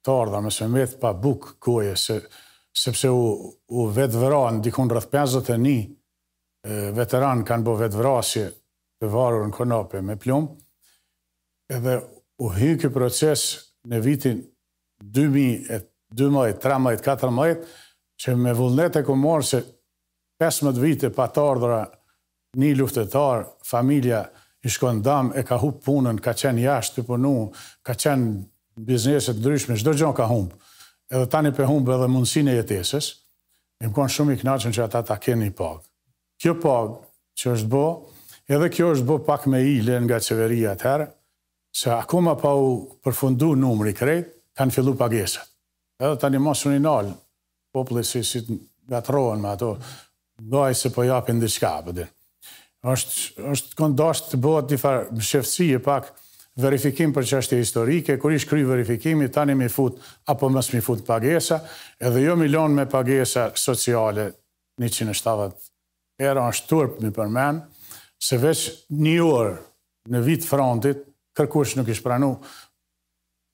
S2: tarda, mësë me metën pa buk koje, sepse u vetë vëra në dikun rrëth 51 veteran kanë bo vetë vërasje të varur në konope me plum, edhe u hy kë proces në vitin 2013-2014, që me vullnet e ku morë se 15 vite pa tardra një luftetar, familja, i shkojnë dam, e ka hu punën, ka qenë jashtë të punu, ka qenë bizneset ndryshme, shdo gjon ka humbë. Edhe tani për humbë edhe mundësine jetesis, im konë shumë i knaqën që ata ta keni i pagë. Kjo pagë që është bo, edhe kjo është bo pak me i nga qeveria të herë, se akuma pa u përfundu numri krejt, kanë fillu pagesat. Edhe tani mos unë i nalë, popële si si gatrohen me ato, dojë se po japin në diska, pëdinë. Po është këndasht të bëhet një farë më shëfësi e pak verifikim për që është historike, kër ishtë kryjë verifikimi, tani mi fut, apo mësë mi fut pagesa, edhe jo milion me pagesa sociale, 170 era, është turp mi përmen, se veç një orë në vitë frontit, kërkush nuk ishtë pranu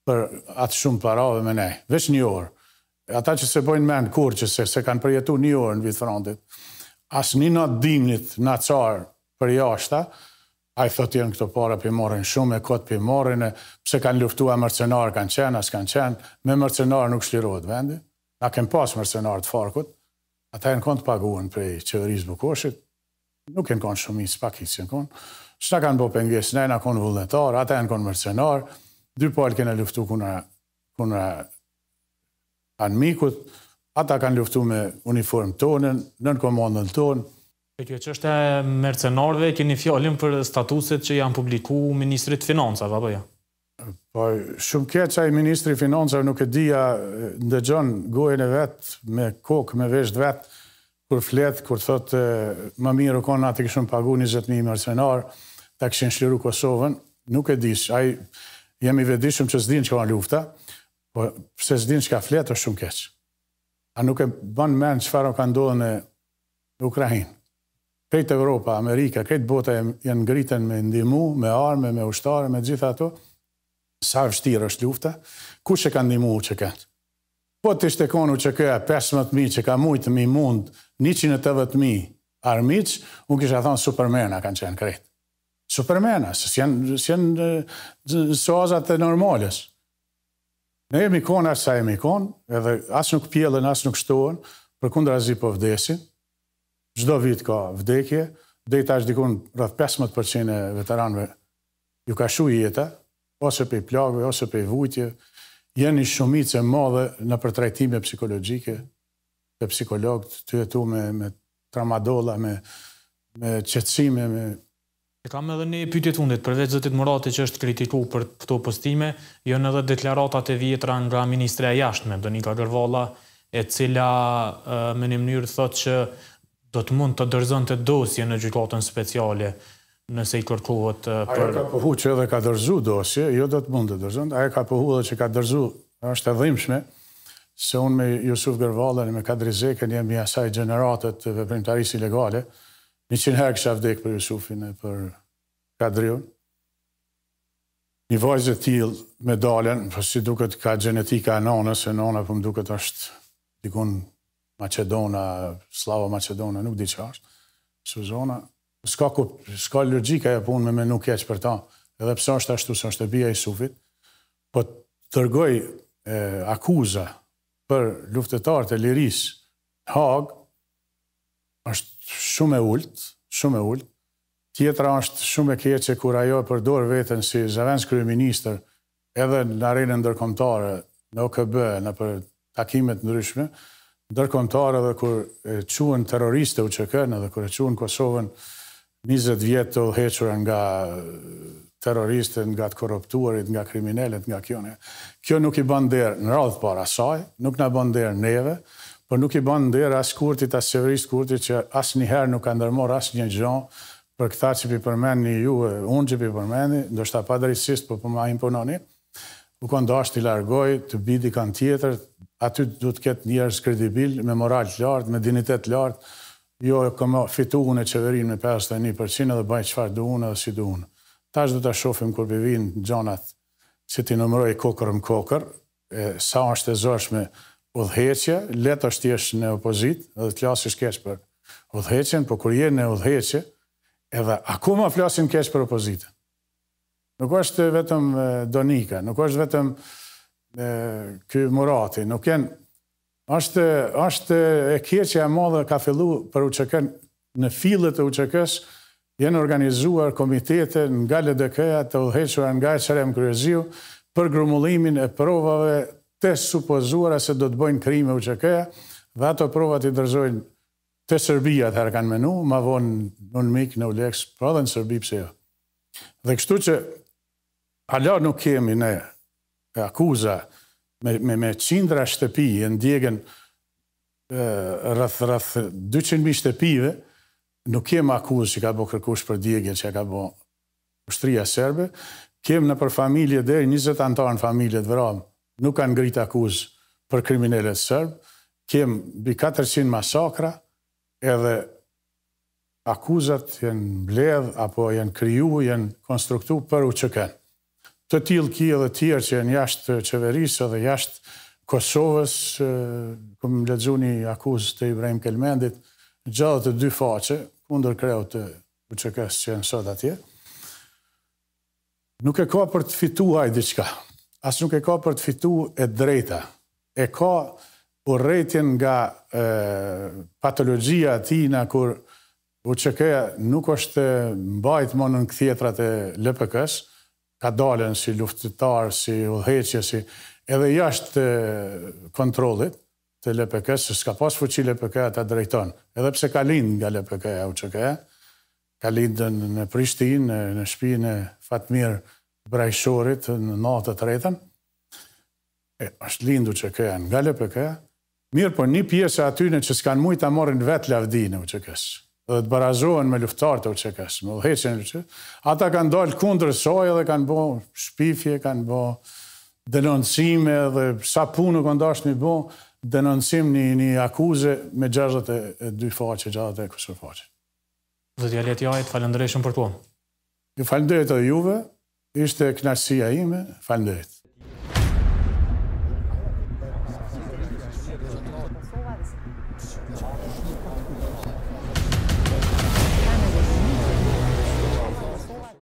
S2: për atë shumë parave me ne, veç një orë. Ata që se bojnë men kur që se kanë përjetu një orë në vitë frontit, asë një në dimnit në carë për jashta, a i thot jenë këto para për morën shumë, e këtë për morën, pëse kanë luftua mërcenarë, kanë qenë, asë kanë qenë, me mërcenarë nuk shlirohet vendi, a kemë pas mërcenarë të farkut, ata e në të paguën për e bukoshit, nuk e në kënë shumë i së pak i së në në kanë bo pëngjes në në konë vullnetarë, ata e në mërcenarë, dy palë kënë luftu kënë anë mikut, Ata kanë luftu me uniform tonën, nën komandën tonë.
S1: E kjo që është e mercenarve, keni fjallim për statuset që janë publiku Ministrit Financat, apo ja? Jo?
S2: Po, shumë kje qaj Ministri Financat nuk e dija ndë gjonë gojën e vetë, me kokë, me veshtë vetë, kur fletë, kur thotë më mirë u konë atë këshumë pagu 20.000 mercenar, ta këshin shliru Kosovën, nuk e dishë, aj, jemi vedishëm që zdinë që kanë lufta, po se zdinë që ka fletë është shumë keqë. A nuk e bën mend çfarë ka ndodhur në Ukrainë. Krejt Evropa, Amerika, krejt bota janë ngritën me ndimu, me arme, me ushtare, me gjitha ato. Sa vështirë është lufta? Ku që ka ndimu u që këtë? Po të ishte konu që këja 15.000 që ka mujtë mi mund 180.000 armiq, unë kisha thonë supermena kanë qenë kretë. Supermena, së s'jenë soazat e normalisë. Ne jemi konë asë sa jemi konë, edhe asë nuk pjellën, asë nuk shtohen, për kundra zi për po vdesin. Gjdo vit ka vdekje, dhejt tash dikun rrëth 15% e veteranve ju ka shu jeta, ose për i plagëve, ose për i vujtje, jenë një shumicë e madhe në përtrajtime psikologjike, të psikologët, të jetu me, me tramadola, me, me qëtsime, me
S1: E kam edhe një pytje të fundit, përveç zëtit Murati që është kritiku për këto postime, jënë edhe deklaratat e vjetra nga Ministre e Jashtme, Donika Gërvala, e cila me një mënyrë thot që do të mund të dërzën të dosje në gjykatën speciale, nëse i kërkohet për... Aja
S2: ka pëhu që edhe ka dërzu dosje, jo do të mund të dërzën, aja ka pëhu edhe që ka dërzu, është e dhimshme, se unë me Jusuf Gërvala, me Kadri Zekën, jemi asaj të veprimtarisi legale, Një qënë herë kësha vdek për Jusufin e për Kadrion. Një vajzë e me dalën, për po si duket ka genetika anonës, e nona për po më duket është dikun Macedona, Slava Macedona, nuk di që është, Suzona, s'ka lërgjika e punë me me nuk jetë për ta, edhe pësa është ashtu së është e bia Jusufit, për po tërgoj akuza për luftetarët e liris, hagë, është shumë e ullët, shumë e ullët. Tjetra është shumë e keqe kur ajo e përdor vetën si zëvenç kryeministër edhe në arenën ndërkomtare, në OKB, në për takimet ndryshme, ndërkomtare dhe kur e quen terroriste u që kënë dhe kur e quen Kosovën 20 vjetë të heqërën nga terroriste, nga të korruptuarit, nga kriminelet, nga kjone. Kjo nuk i bënderë në radhë para saj, nuk në bënderë neve, por nuk i bën ndera asë kurtit as shërbërisë kurtit që asnjëherë nuk ka ndërmor asnjë gjë për këtë që i përmendni ju, unë që i përmendni, ndoshta pa drejtësisht, por po, po më impononi. U kanë dashur të largoj të bidi kanë tjetër, aty duhet të ketë njerëz kredibil, me moral të lartë, me dinitet të lartë. Jo, fitu unë e qeverinë me 51% edhe baj çfarë unë edhe si duun. Tash do ta shohim kur vi vin gjonat që ti numëroj kokër më kokër, e, sa është e zorshme, udheqje, letë është jesh në opozit, edhe të lasë është keshë për udheqjen, po kur je në udheqje, edhe akuma flasin keshë për opozitën. Nuk është vetëm Donika, nuk është vetëm Ky Murati, nuk jenë, është e kjeqe e madhe ka fillu për uqëkën, në filet e uqëkës, jenë organizuar komitete nga LDK-a të udhëhequra nga e Kryeziu për grumullimin e provave të supozuara se do të bëjnë krime u që këja, dhe ato provat i dërzojnë të Serbia të herë kanë menu, ma vonë në në mikë në uleks, pra dhe në Serbi pëse jo. Dhe kështu që ala nuk kemi në akuza me, me, me cindra shtëpi, e ndjegën rrëth, rrëth 200.000 shtëpive, nuk kemi akuzë që ka bo kërkush për djegje që ka bo ushtria serbe, kemi në për familje dhe 20 antarën familje të vëramë, nuk kanë ngritë akuzë për kriminelet sërbë, kemë bi 400 masakra, edhe akuzat jenë bledh, apo jenë kryu, jenë konstruktu për u që kënë. Të tilë ki edhe tjerë që jenë jashtë qeverisë edhe jashtë Kosovës, këmë ledzu një akuzë të Ibrahim Kelmendit, gjallë të dy faqe, kundër kreut të u që kësë që jenë sot atje, nuk e ka për të fituaj diçka, asë nuk e ka për të fitu e drejta. E ka rejtjen nga e, patologjia tina, kur u që nuk është mbajt më në këthjetrat e LPK-s, ka dalen si luftitar, si udheqje, si edhe jashtë kontrolit të LPK-s, së s'ka pas fuqi LPK-a të drejton. Edhe pse ka lindë nga LPK-a u që ka lindën në Prishtin, në, në shpi në Fatmirë, brajshorit në natë të tretën, e është lindu që këja, në gale për këja, mirë për po, një pjesë e atyne që s'kanë mujtë ta morin vetë lavdine u që kësë, dhe të barazohen me luftartë u që kësë, me dheqen u që, ata kanë dalë kundër sojë dhe kanë bo shpifje, kanë bo denoncime dhe sa punë kanë dashtë një bo, denoncim një, një akuze me 62 faqe, 62 kësër faqe.
S1: Zëtë Jaleti Ajit, falëndërëshëm për tuam.
S2: Ju falëndërët edhe juve, është këna ime, falën